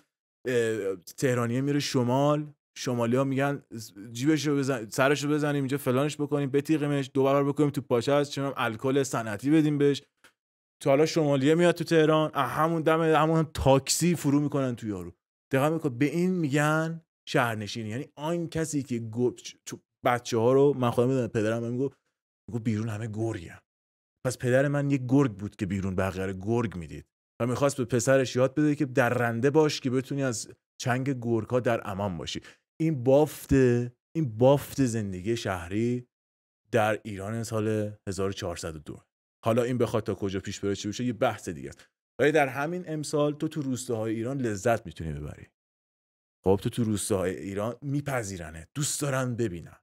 تهرانیه میره شمال شمالی ها میگن جیبش بزن سرش رو بزنیم اینجا فلانش بکنیم بتیقیمش دو برابر بکنیم تو پاشه از چنم الکل صنعتی بدیم بهش تو حالا شمالیه میاد تو تهران همون دم همون تاکسی فرو میکنن تو یارو دقیقا میکن به این میگن شهرنشینی یعنی آن کسی که بچه ها رو من خودم میدونم پدرم میگو میگو بیرون همه گرگ هم. پس پدر من یه گرگ بود که بیرون بقیه گرگ میدید و میخواست به پسرش یاد بده که در رنده باش که بتونی از چنگ گرگ ها در امان باشی این بافت این بافت زندگی شهری در ایران سال 1402 حالا این بخواد تا کجا پیش بره چی بشه یه بحث دیگه است ولی در همین امسال تو تو های ایران لذت میتونی ببری خب تو تو های ایران میپذیرنه دوست دارن ببینن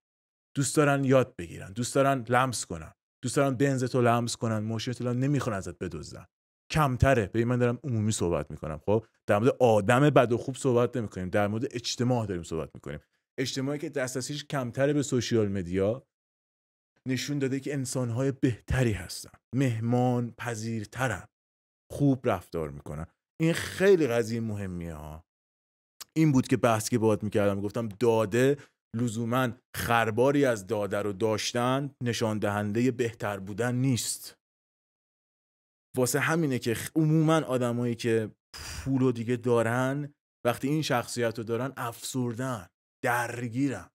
دوست دارن یاد بگیرن دوست دارن لمس کنن دوست دارن بنز تو لمس کنن ماشین تو نمیخوان ازت بدزدن کمتره به من دارم عمومی صحبت میکنم خب در مورد آدم بد و خوب صحبت نمیکنیم در مورد اجتماع داریم صحبت میکنیم اجتماعی که دسترسیش کمتره به سوشیال مدیا نشون داده که انسانهای بهتری هستن مهمان پذیرترن خوب رفتار میکنن این خیلی قضیه مهمیه ها این بود که بحث که باید میکردم گفتم داده لزوما خرباری از داده رو داشتن نشان دهنده بهتر بودن نیست واسه همینه که عموما آدمایی که پول و دیگه دارن وقتی این شخصیت رو دارن افسردن درگیرن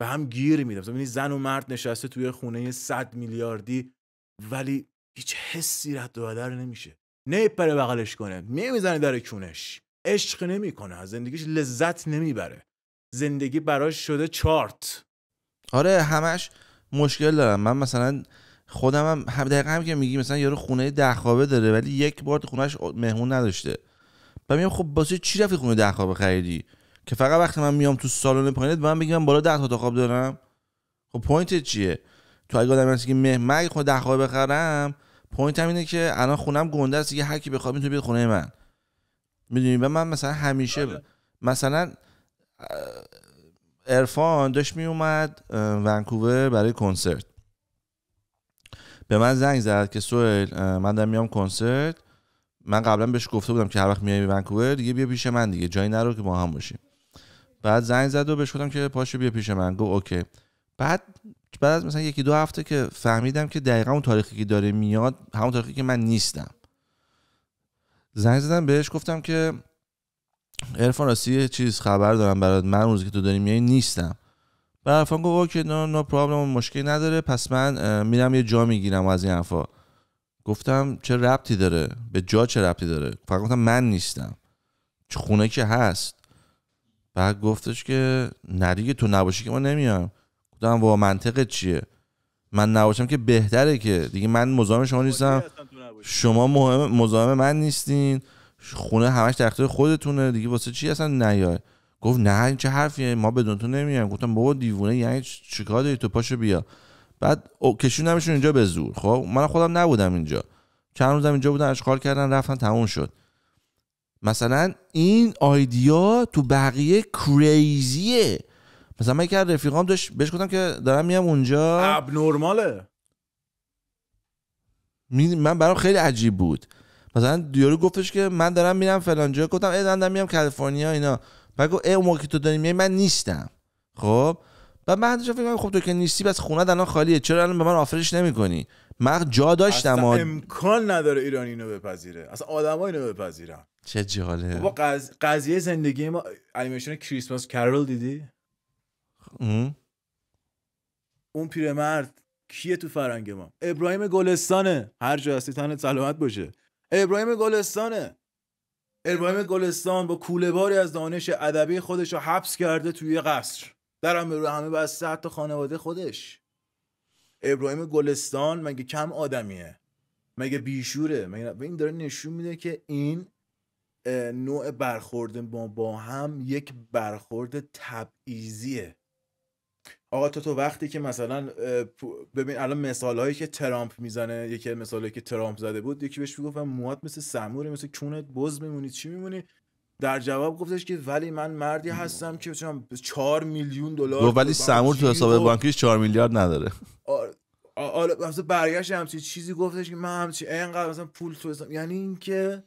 به هم گیر میده مثلا زن و مرد نشسته توی خونه 100 میلیاردی ولی هیچ حسی رد و بدل نمیشه پر بغلش کنه نمیزنه در کونش عشق نمیکنه از زندگیش لذت نمیبره زندگی براش شده چارت آره همش مشکل دارم من مثلا خودم هم, هم دقیقا هم که میگی مثلا یارو خونه ده خوابه داره ولی یک بار تو خونهش مهمون نداشته و میگم خب باسه چی رفتی خونه ده خوابه خریدی که فقط وقتی من میام تو سالن پایینت به من بگم بالا 10 تا خواب دارم خب پوینت چیه تو اگه آدم هستی که مهمگ خود خود خواب بخرم پوینت هم اینه که الان خونم گنده است یه هر کی بخواد میتونه بیاد خونه من میدونی و من مثلا همیشه آره. مثلا ارفان داشت اومد ونکوور برای کنسرت به من زنگ زد که سوئل من دارم میام کنسرت من قبلا بهش گفته بودم که هر وقت میای ونکوور دیگه بیا پیش من دیگه جایی نرو که ما هم باشیم بعد زنگ زد و بهش گفتم که پاشو بیا پیش من گفت اوکی بعد بعد از مثلا یکی دو هفته که فهمیدم که دقیقا اون تاریخی که داره میاد همون تاریخی که من نیستم زنگ زدم بهش گفتم که ارفان راستی چیز خبر دارم برات من روزی که تو داری میای نیستم بعد ارفان گفت اوکی نو نو پرابلم مشکلی نداره پس من میرم یه جا میگیرم از این حرفا گفتم چه ربطی داره به جا چه ربطی داره فقط گفتم من نیستم خونه که هست بعد گفتش که دیگه تو نباشی که ما نمیام گفتم با منطقت چیه من نباشم که بهتره که دیگه من مزاحم شما نیستم شما مهم مزاحم من نیستین خونه همش در خودتونه دیگه واسه چی اصلا نیای گفت نه این چه حرفیه ما بدون تو نمیایم گفتم بابا دیوونه یعنی چیکار داری تو پاشو بیا بعد نمیشون اینجا به زور خب من خودم نبودم اینجا چند روزم اینجا بودن اشغال کردن رفتن تموم شد مثلا این آیدیا تو بقیه کریزیه مثلا من یکی رفیقام داشت بهش گفتم که دارم میام اونجا اب من برام خیلی عجیب بود مثلا دیارو گفتش که من دارم میرم فلان جا گفتم ای دارم میام کالیفرنیا اینا بعد گفت ای اون موقع تو داری میای من نیستم خب و من داشتم فکر خب تو که نیستی بس خونه الان خالیه چرا الان به من آفرش نمیکنی من جا داشتم امکان نداره ایرانی اینو بپذیره اصلا آدمای اینو بپذیرن چه جاله قضیه زندگی ما انیمیشن کریسمس کرول دیدی ام؟ اون پیرمرد کیه تو فرنگ ما ابراهیم گلستانه هر جا هستی تنت سلامت باشه ابراهیم گلستانه ابراهیم گلستان با کوله باری از دانش ادبی خودش رو حبس کرده توی قصر درم رو همه بسته حتی خانواده خودش ابراهیم گلستان مگه کم آدمیه مگه بیشوره مگه این داره نشون میده که این نوع برخورد ما با هم یک برخورد تبعیضیه آقا تو تو وقتی که مثلا ببین الان مثال هایی که ترامپ میزنه یکی مثال هایی که ترامپ زده بود یکی بهش میگفت موات مثل سموری مثل کونت بز میمونی چی میمونی در جواب گفتش که ولی من مردی هستم که بتونم 4 میلیون دلار ولی سمور تو حساب بانکیش 4 میلیارد نداره آره, آره، برگشت همچی چیزی گفتش که من همچی اینقدر مثلا پول تو یعنی اینکه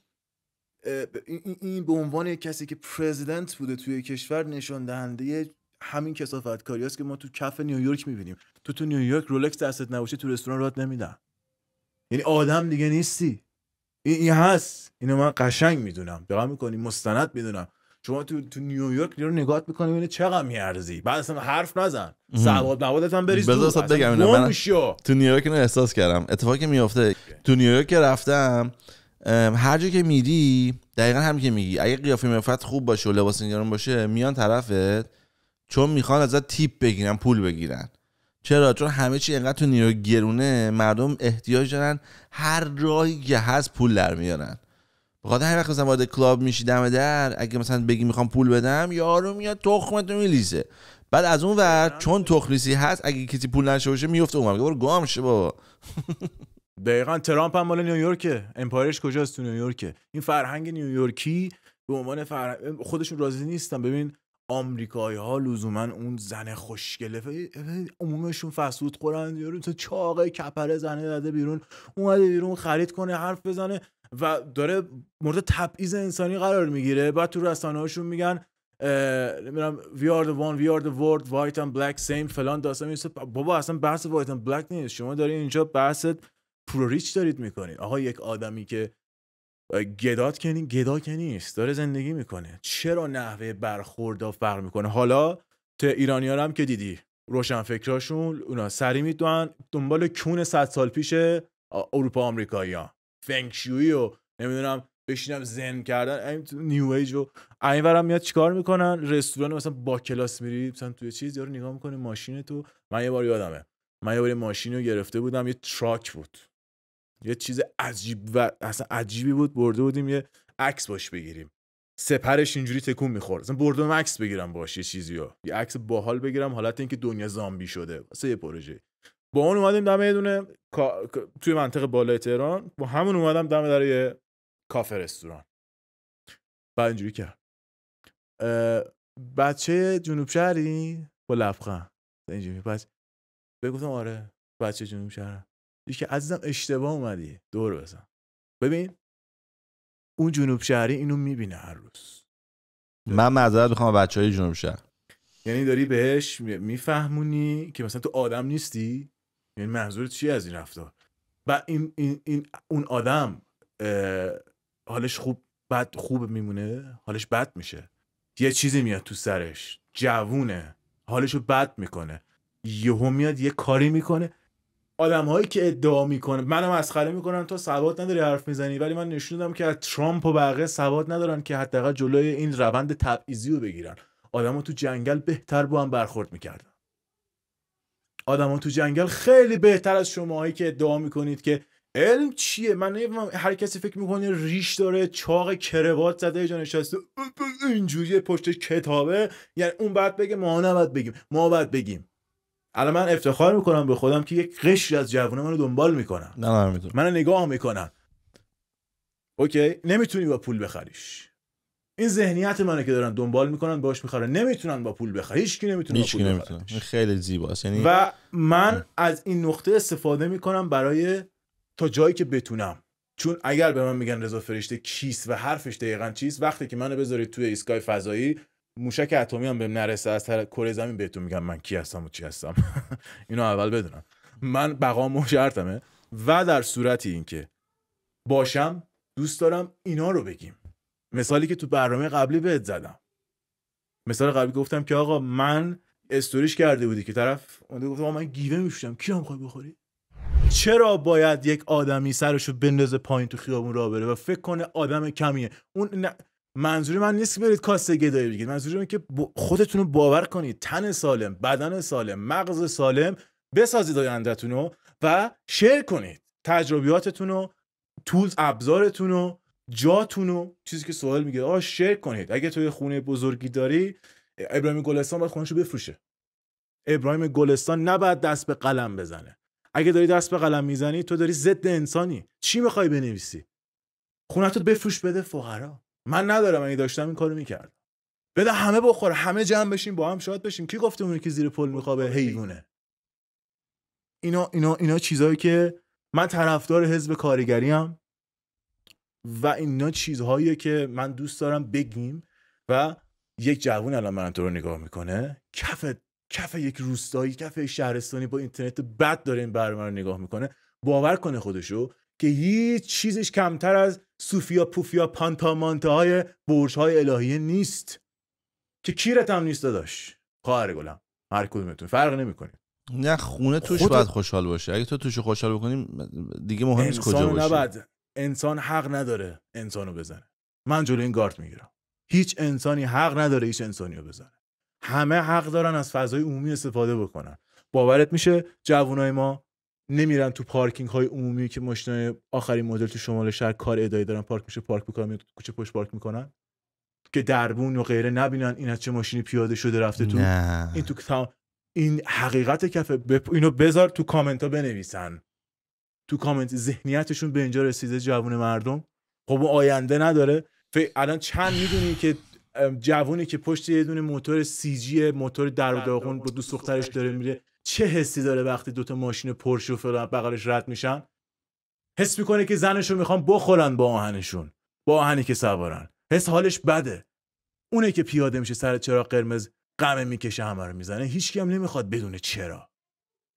این به عنوان کسی که پرزیدنت بوده توی کشور نشان دهنده همین کسافت کاریاست که ما تو کف نیویورک میبینیم تو تو نیویورک رولکس دستت نباشه تو رستوران رات نمیدن یعنی آدم دیگه نیستی این, هست اینو من قشنگ میدونم دقت میکنی مستند میدونم شما تو تو نیویورک رو نگاه میکنی ببین چقدر میارزی بعد اصلا حرف نزن سواد موادت هم بریز بذار بگم من تو نیویورک اینو احساس کردم اتفاقی میافته. تو نیویورک رفتم هر جا که میری دقیقا هم که میگی اگه قیافه مفت خوب باشه و لباس باشه میان طرفت چون میخوان ازت تیپ بگیرن پول بگیرن چرا چون همه چی انقدر تو نیویورک گرونه مردم احتیاج دارن هر راهی که هست پول در میارن بخاطر هر وقت مثلا وارد کلاب میشی دم در اگه مثلا بگی میخوام پول بدم یارو میاد تخمتو میلیزه بعد از اون ور چون تخریسی هست اگه کسی پول نشه باشه میفته اونم برو گام شه بابا دقیقا ترامپ هم مال نیویورکه امپایرش کجاست تو نیویورکه این فرهنگ نیویورکی به عنوان فرهنگ خودشون راضی نیستن ببین آمریکایی ها لزوما اون زن خوشگله عمومشون فسود خورن یارو تو چاقه کپره زنه داده بیرون اومده بیرون خرید کنه حرف بزنه و داره مورد تبعیض انسانی قرار میگیره بعد تو رسانه هاشون میگن نمیدونم وی آر وان وی آر the world white and black فلان داستان میسته بابا اصلا بحث وایت اند بلک نیست شما داری اینجا بحثت پروریچ دارید میکنید آقا یک آدمی که گداد کنی گدا که نیست داره زندگی میکنه چرا نحوه برخوردا فرق میکنه حالا تو ها هم که دیدی روشن فکراشون اونا سری میدونن دنبال کون صد سال پیش اروپا آمریکایی ها و نمیدونم بشینم زن کردن نیو ایج و اینورم میاد چیکار میکنن رستوران مثلا با کلاس میری مثلا توی چیز یارو نگاه میکنه ماشین تو من یه بار یادمه من یه بار ماشین رو گرفته بودم یه تراک بود یه چیز عجیب و اصلا عجیبی بود برده بودیم یه عکس باش بگیریم سپرش اینجوری تکون میخورد اصلا بردم عکس بگیرم باش یه چیزی ها یه عکس باحال بگیرم حالت اینکه دنیا زامبی شده واسه یه پروژه با اون اومدیم دم یه دونه توی منطقه بالای تهران با همون اومدم دم در یه کافه رستوران بعد اینجوری کرد بچه جنوب شهری با لبخند اینجوری بگفتم آره بچه جنوب شهرم که عزیزم اشتباه اومدی دور بزن ببین اون جنوب شهری اینو میبینه هر روز من معذرت میخوام بچه های جنوب شهر یعنی داری بهش میفهمونی که مثلا تو آدم نیستی یعنی منظور چی از این رفتار و این, این, اون آدم حالش خوب بد خوب میمونه حالش بد میشه یه چیزی میاد تو سرش جوونه حالشو بد میکنه یهو میاد یه کاری میکنه هایی که ادعا میکنه منم مسخره میکنم تا سواد نداری حرف میزنی ولی من نشون که از ترامپ و بقیه سواد ندارن که حداقل جلوی این روند تبعیضی رو بگیرن ها تو جنگل بهتر با هم برخورد میکردن ها تو جنگل خیلی بهتر از شماهایی که ادعا میکنید که علم چیه من نمیفهمم هر کسی فکر میکنه ریش داره چاق کروات زده نشسته اینجوری پشت کتابه یعنی اون بعد بگه ما بگیم ما بگیم الان من افتخار میکنم به خودم که یک قشر از جوانه منو دنبال میکنم نه من منو نگاه میکنم اوکی نمیتونی با پول بخریش این ذهنیت منه که دارن دنبال میکنن باش میخرن نمیتونن با پول بخرن هیچ کی نمیتونه با نمیتونه. خیلی زیباست یعنی و من از این نقطه استفاده میکنم برای تا جایی که بتونم چون اگر به من میگن رضا فرشته کیست و حرفش دقیقا چیست وقتی که منو بذارید توی اسکای فضایی موشک اتمی هم بهم نرسه از طرف کره زمین بهتون میگم من کی هستم و چی هستم اینو اول بدونم من بقا و شرطمه و در صورتی اینکه باشم دوست دارم اینا رو بگیم مثالی که تو برنامه قبلی بهت زدم مثال قبلی گفتم که آقا من استوریش کرده بودی که طرف اون گفت آقا من گیوه میشدم کی میخوای بخوری چرا باید یک آدمی سرشو بندازه پایین تو خیابون را بره و فکر کنه آدم کمیه اون منظوری من نیست که برید کاسه گدایی بگید منظوری من که خودتون رو باور کنید تن سالم بدن سالم مغز سالم بسازید آیندهتون رو و شیر کنید تجربیاتتون رو تولز ابزارتون رو جاتون رو چیزی که سوال میگه آ شیر کنید اگه توی خونه بزرگی داری ابراهیم گلستان باید خونش بفروشه ابراهیم گلستان نباید دست به قلم بزنه اگه داری دست به قلم میزنی تو داری ضد انسانی چی میخوای بنویسی خونتو بفروش بده فقرا من ندارم اگه یعنی داشتم این کارو میکردم بده همه بخوره همه جمع بشیم با هم شاد بشیم کی گفته اون که زیر پل میخوابه حیونه اینا اینا اینا چیزایی که من طرفدار حزب کارگری هم و اینا چیزهایی که من دوست دارم بگیم و یک جوون الان من تو رو نگاه میکنه کف کف یک روستایی کف شهرستانی با اینترنت بد داره این برنامه رو نگاه میکنه باور کنه خودشو که هیچ چیزش کمتر از سوفیا پوفیا پانتامانته های برج های الهیه نیست که کیرت هم نیست داداش خواهر گلم هر کدومتون فرق نمیکنه نه خونه توش باید خوشحال باشه اگه تو توش خوشحال بکنیم دیگه مهم نیست کجا باشه انسان حق نداره انسانو بزنه من جلو این گارد میگیرم هیچ انسانی حق نداره هیچ انسانیو بزنه همه حق دارن از فضای عمومی استفاده بکنن باورت میشه جوانای ما نمیرن تو پارکینگ های عمومی که های آخرین مدل تو شمال شهر کار ادایی دارن پارک میشه پارک میکنن کوچه پشت پارک میکنن که دربون و غیره نبینن این از چه ماشینی پیاده شده رفته تو این تو این حقیقت کفه بپ... اینو بذار تو کامنت ها بنویسن تو کامنت ذهنیتشون به اینجا رسیده جوون مردم خب آینده نداره ف... الان چند میدونی که جوونی که پشت یه دونه موتور سی جی موتور در با دوست دخترش داره میره چه حسی داره وقتی دوتا ماشین پرشوفر بغلش رد میشن حس میکنه که زنش میخوان بخورن با آهنشون با آهنی که سوارن حس حالش بده اونه که پیاده میشه سر چرا قرمز قمه میکشه همه رو میزنه هیچ هم نمیخواد بدونه چرا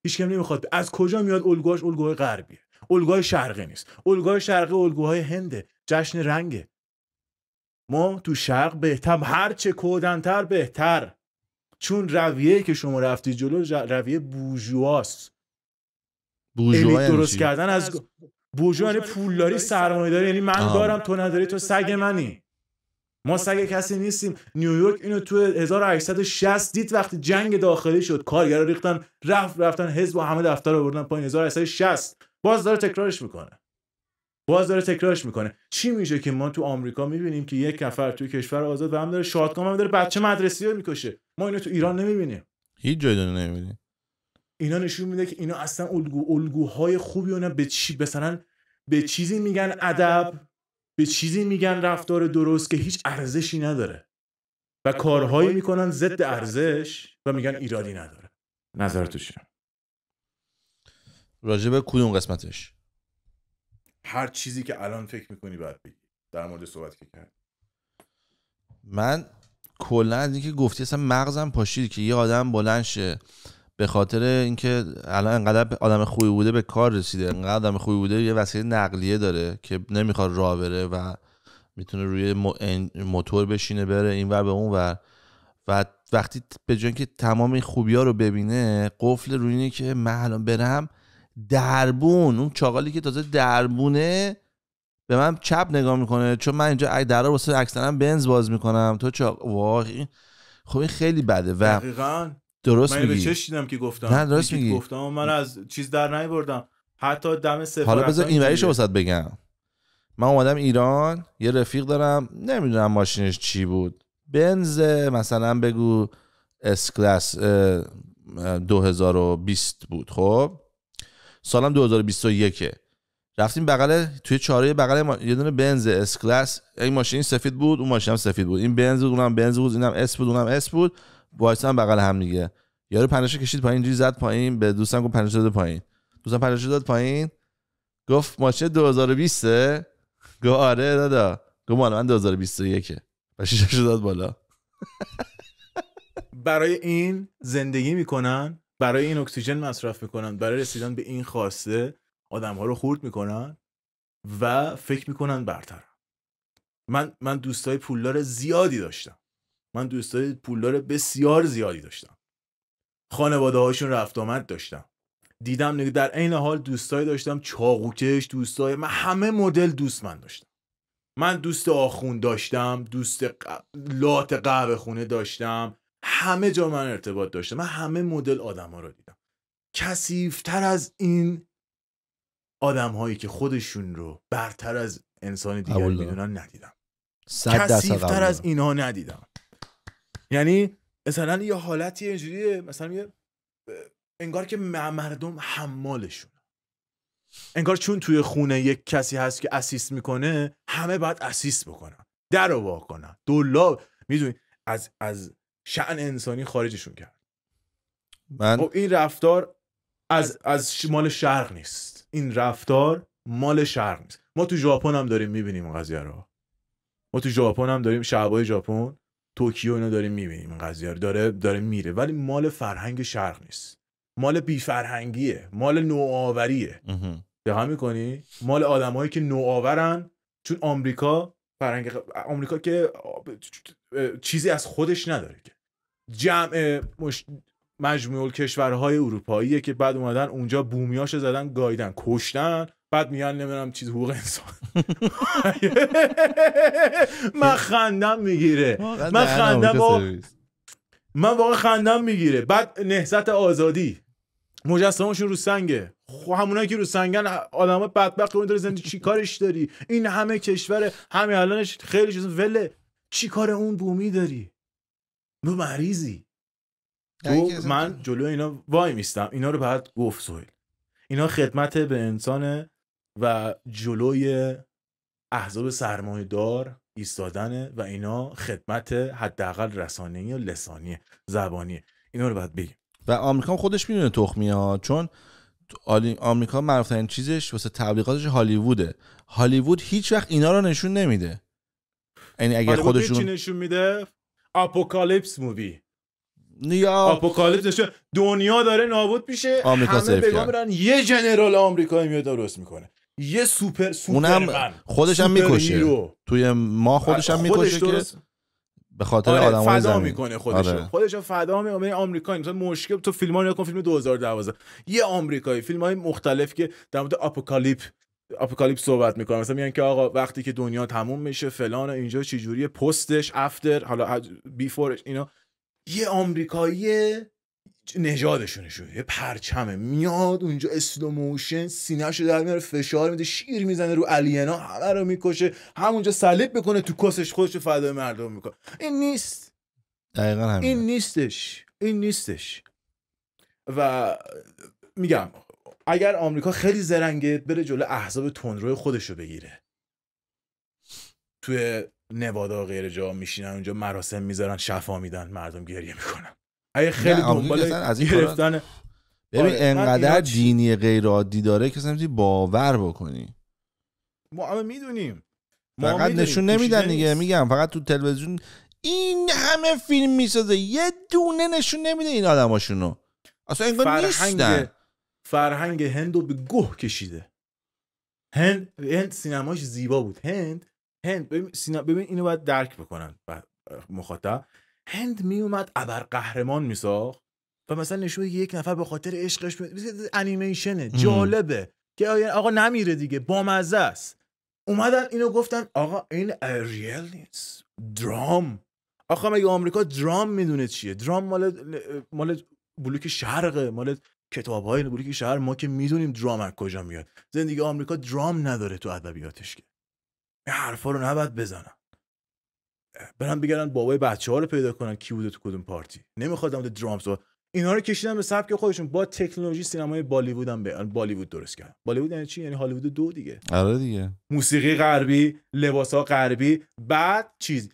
هیچ هم نمیخواد از کجا میاد الگوهاش الگوهای غربیه الگوهای شرقی نیست الگوهای شرقی الگوهای هنده جشن رنگه ما تو شرق بهتر هر چه کودنتر بهتر چون رویه که شما رفتی جلو رویه بوجواس، یعنی, یعنی درست چی؟ کردن از بوجوا یعنی پولداری داری، یعنی من دارم تو نداری تو سگ منی ما سگ کسی نیستیم نیویورک اینو تو 1860 دید وقتی جنگ داخلی شد کارگرا ریختن رفت رفتن حزب و همه دفتر بردن پایین 1860 باز داره تکرارش میکنه باز داره تکرارش میکنه چی میشه که ما تو آمریکا میبینیم که یک نفر توی کشور آزاد و هم داره شاتگان هم داره بچه مدرسی رو میکشه ما اینو تو ایران نمیبینیم هیچ جای دنیا نمیبینیم اینا نشون میده که اینا اصلا الگو الگوهای خوبی اونها به چی مثلا به چیزی میگن ادب به چیزی میگن رفتار درست که هیچ ارزشی نداره و کارهایی میکنن ضد ارزش و میگن ایرادی نداره نظر تو راجب کدوم قسمتش هر چیزی که الان فکر میکنی باید بگی در مورد صحبت که کرد من کلا از اینکه گفتی اصلا مغزم پاشید که یه آدم بلند شه به خاطر اینکه الان انقدر آدم خوبی بوده به کار رسیده انقدر آدم خوبی بوده یه وسیله نقلیه داره که نمیخواد راه بره و میتونه روی موتور بشینه بره این ور به اون ور و وقتی به جای که تمام این خوبی ها رو ببینه قفل روی اینه که من الان برم دربون اون چاقالی که تازه دربونه به من چپ نگاه میکنه چون من اینجا در رو واسه اکثرا بنز باز میکنم تو چاق واقعی خب این خیلی بده و دقیقاً درست من میگی من دیدم که گفتم نه درست میگی گفتم من از چیز در بردم حتی دم سفر حالا بذار این بگم من اومدم ایران یه رفیق دارم نمیدونم ماشینش چی بود بنز مثلا بگو اس کلاس 2020 بود خب سالم 2021 رفتیم بغل توی چاره بغل یه دونه بنز اس کلاس این ماشین سفید بود اون ماشین هم سفید بود این بنز بود اونم بنز بود اینم اس بود اونم اس بود هم بغل هم دیگه یارو پنجه کشید پایین ریز زد پایین به دوستم گفت پنشه داد پایین دوستم پنشه داد پایین گفت ماشین 2020 گفت آره دادا گفت مال من 2021 و داد بالا برای این زندگی میکنن برای این اکسیژن مصرف میکنن برای رسیدن به این خواسته آدم ها رو خورد میکنن و فکر میکنن برتر من من دوستای پولدار زیادی داشتم من دوستای پولدار بسیار زیادی داشتم خانواده هاشون رفت آمد داشتم دیدم در عین حال دوستایی داشتم چاقوکش دوستای من همه مدل دوست من داشتم من دوست آخون داشتم دوست لات قهوه خونه داشتم همه جا من ارتباط داشته من همه مدل ها رو دیدم کسیفتر از این آدم هایی که خودشون رو برتر از انسان دیگر میدونن ندیدم کسیفتر از اینها ندیدم یعنی مثلا یه حالتی اینجوریه مثلا انگار که مردم حمالشون انگار چون توی خونه یک کسی هست که اسیست میکنه همه باید اسیست بکنن در رو کنن دولاب میدونی از از شعن انسانی خارجشون کرد من خب این رفتار از از مال شرق نیست این رفتار مال شرق نیست ما تو ژاپن هم داریم میبینیم این قضیه رو ما تو ژاپن هم داریم شعبای ژاپن توکیو اینو داریم میبینیم این قضیه رو داره داره میره ولی مال فرهنگ شرق نیست مال بی فرهنگیه مال نوآوریه دقیق میکنی مال آدمایی که نوآورن چون آمریکا فرهنگ آمریکا که چیزی از خودش نداره جمع مش... مجموع کشورهای اروپاییه که بعد اومدن اونجا بومیاش زدن گایدن کشتن بعد میان نمیدونم چیز حقوق انسان من خندم میگیره من خندم من واقعا خندم میگیره بعد نهزت آزادی مجسمهشون رو سنگه همونهایی همونایی که رو سنگن آدم بدبخت اون داره زندگی چی کارش داری این همه کشور همه الانش خیلی چیز وله چی کار اون بومی داری تو مریضی تو من جلو اینا وای میستم اینا رو بعد گفت سویل اینا خدمت به انسانه و جلوی احزاب سرمایه دار ایستادنه و اینا خدمت حداقل رسانه یا لسانی زبانی اینا رو باید بگیم و آمریکا خودش میدونه تخمی ها چون آمریکا معروفترین چیزش واسه تبلیغاتش هالیووده هالیوود هیچ وقت اینا رو نشون نمیده یعنی اگر خودشون نشون میده اپوکالیپس مووی یا اپوکالیپس دنیا داره نابود میشه آمریکا همه بگم یه جنرال آمریکایی میاد درست میکنه یه سوپر سوپر خودش هم میکشه توی ما آره، خودش هم میکشه که به خاطر آره آدمای فدا میکنه خودش آره. خودش فدا میکنه آمریکایی مثلا مشکل تو فیلم ها کن فیلم 2012 یه آمریکایی فیلم های مختلف که در مورد آپوکالیپ آپوکالیپس صحبت میکنم مثلا میگن که آقا وقتی که دنیا تموم میشه فلان اینجا جوریه پستش افتر حالا بیفورش اینا یه آمریکایی نژادشونشون یه پرچمه میاد اونجا موشن سینهشو در میاره فشار میده شیر میزنه رو الینا همه رو میکشه همونجا صلیب میکنه تو کسش خودش رو فدای مردم میکنه این نیست دقیقا همین. این نیستش این نیستش و میگم اگر آمریکا خیلی زرنگه بره جلو احزاب تندرو خودشو بگیره توی نوادا غیر جا میشینن اونجا مراسم میذارن شفا میدن مردم گریه میکنن اگه خیلی دنبال از این گرفتن ببین آره، انقدر دینی غیر عادی داره که نمیتونی باور بکنی ما همه میدونیم فقط نشون نمیدن دیگه میگم فقط تو تلویزیون این همه فیلم میسازه یه دونه نشون نمیده این آدماشونو اصلا انگار نیستن فرهنگ هند رو به گوه کشیده هند هند سینماش زیبا بود هند هند ببین, ببین اینو باید درک بکنن مخاطب هند میومد ابر قهرمان میساخت و مثلا نشون یک نفر به خاطر عشقش انیمیشن انیمیشنه جالبه که آقا نمیره دیگه بامزه است اومدن اینو گفتن آقا این ریل نیست درام آقا مگه آمریکا درام میدونه چیه درام مال مال بلوک شرقه مال کتاب های که شهر ما که میدونیم درام کجا میاد زندگی آمریکا درام نداره تو ادبیاتش که این حرفا رو نباید بزنم برن بگردن بابای بچه ها رو پیدا کنن کی بوده تو کدوم پارتی نمیخواد در درام اینا رو کشیدن به سبک خودشون با تکنولوژی سینمای بالیوود هم به بالیوود درست کردن بالیوود یعنی چی یعنی هالیوود دو دیگه آره دیگه موسیقی غربی لباس ها غربی بعد چیز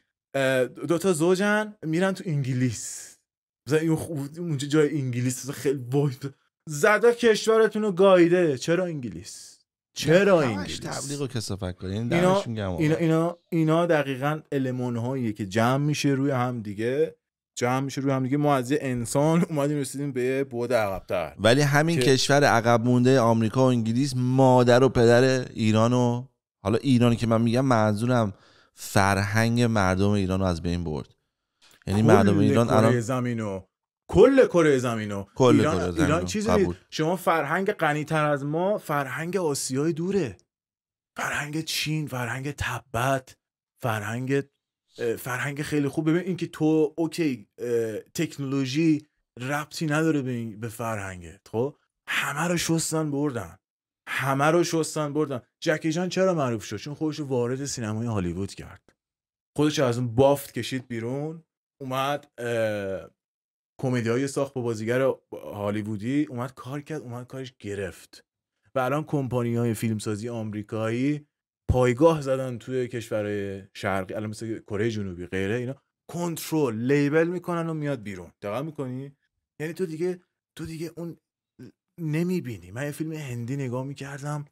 دوتا زوجن میرن تو انگلیس مثلا اونجا جای انگلیس خیلی باید. زده کشورتون رو گایده چرا انگلیس چرا انگلیس تبلیغ و کسافت اینا, اینا اینا اینا دقیقا المون که جمع میشه روی هم دیگه جمع میشه روی هم دیگه ما از یه انسان اومدیم رسیدیم به بعد عقبتر ولی همین کشور عقب مونده آمریکا و انگلیس مادر و پدر ایران و حالا ایرانی که من میگم منظورم فرهنگ مردم ایران رو از بین برد یعنی مردم ایران الان زمینو کل کره زمین کل ایران, ایران چیزی قبول. شما فرهنگ غنی تر از ما فرهنگ آسیای دوره فرهنگ چین فرهنگ تبت فرهنگ فرهنگ خیلی خوب ببین اینکه تو اوکی تکنولوژی ربطی نداره به, این، به خب همه رو شستن بردن همه رو شستن بردن جکی جان چرا معروف شد چون خودش وارد سینمای هالیوود کرد خودش از اون بافت کشید بیرون اومد های ساخت با بازیگر هالیوودی اومد کار کرد اومد کارش گرفت و الان کمپانی های فیلمسازی آمریکایی پایگاه زدن توی کشورهای شرقی الان مثل کره جنوبی غیره اینا کنترل لیبل میکنن و میاد بیرون دقیق میکنی یعنی تو دیگه تو دیگه اون نمیبینی من یه فیلم هندی نگاه میکردم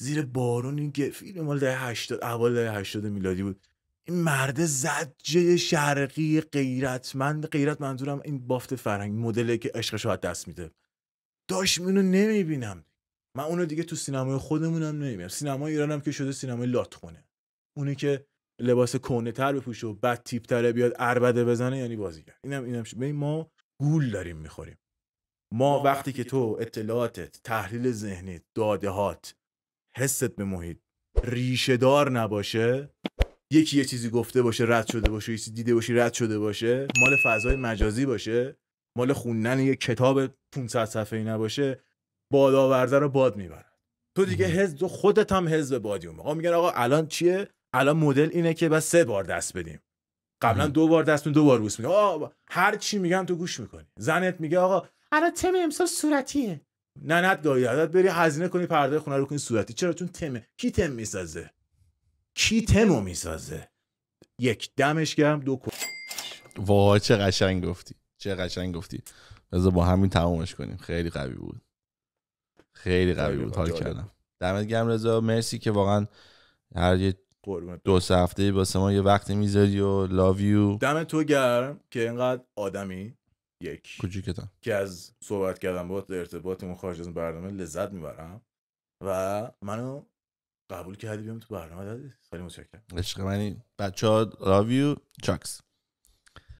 زیر بارون این فیلم مال ده 80 اول ده 80 میلادی بود این مرد زجه شرقی غیرتمند غیرت منظورم این بافت فرهنگ مدلی که عشقش رو دست میده داشت منو نمیبینم من اونو دیگه تو سینمای خودمونم نمیبینم سینمای ایرانم که شده سینمای لاتخونه اونی که لباس کهنه تر بپوشه و بد تیپ تره بیاد اربده بزنه یعنی بازیگر اینم اینم ببین ما گول داریم میخوریم ما وقتی که تو اطلاعاتت تحلیل ذهنی دادهات حست به محیط ریشه دار نباشه یکی یه چیزی گفته باشه رد شده باشه یه دیده باشی رد شده باشه مال فضای مجازی باشه مال خوندن یه کتاب 500 صفحه ای نباشه باد آورده رو باد میبره تو دیگه حزب خودت هم حزب بادی آقا میگن آقا الان چیه الان مدل اینه که بس سه بار دست بدیم قبلا دو بار دست دو بار بوس میگه آقا هر چی میگم تو گوش میکنی زنت میگه آقا الان تم امسال صورتیه نه نه دایی بری هزینه کنی پرده خونه رو کنی صورتی چرا چون تمه کی تم میسازه کی تمو میسازه یک دمش گرم دو واه چه قشنگ گفتی چه قشنگ گفتی بذار با همین تمومش کنیم خیلی قوی بود خیلی قوی بود حال کردم دمت گرم رضا مرسی که واقعا هر یه دو سه هفته با ما یه وقتی میذاری و لوف یو دم تو گرم که اینقدر آدمی یک کوچیکتم که از صحبت کردم با ارتباطمون خارج از برنامه لذت میبرم و منو قبول کردی بیام تو برنامه دادی خیلی متشکرم عشق منی بچه ها راویو چاکس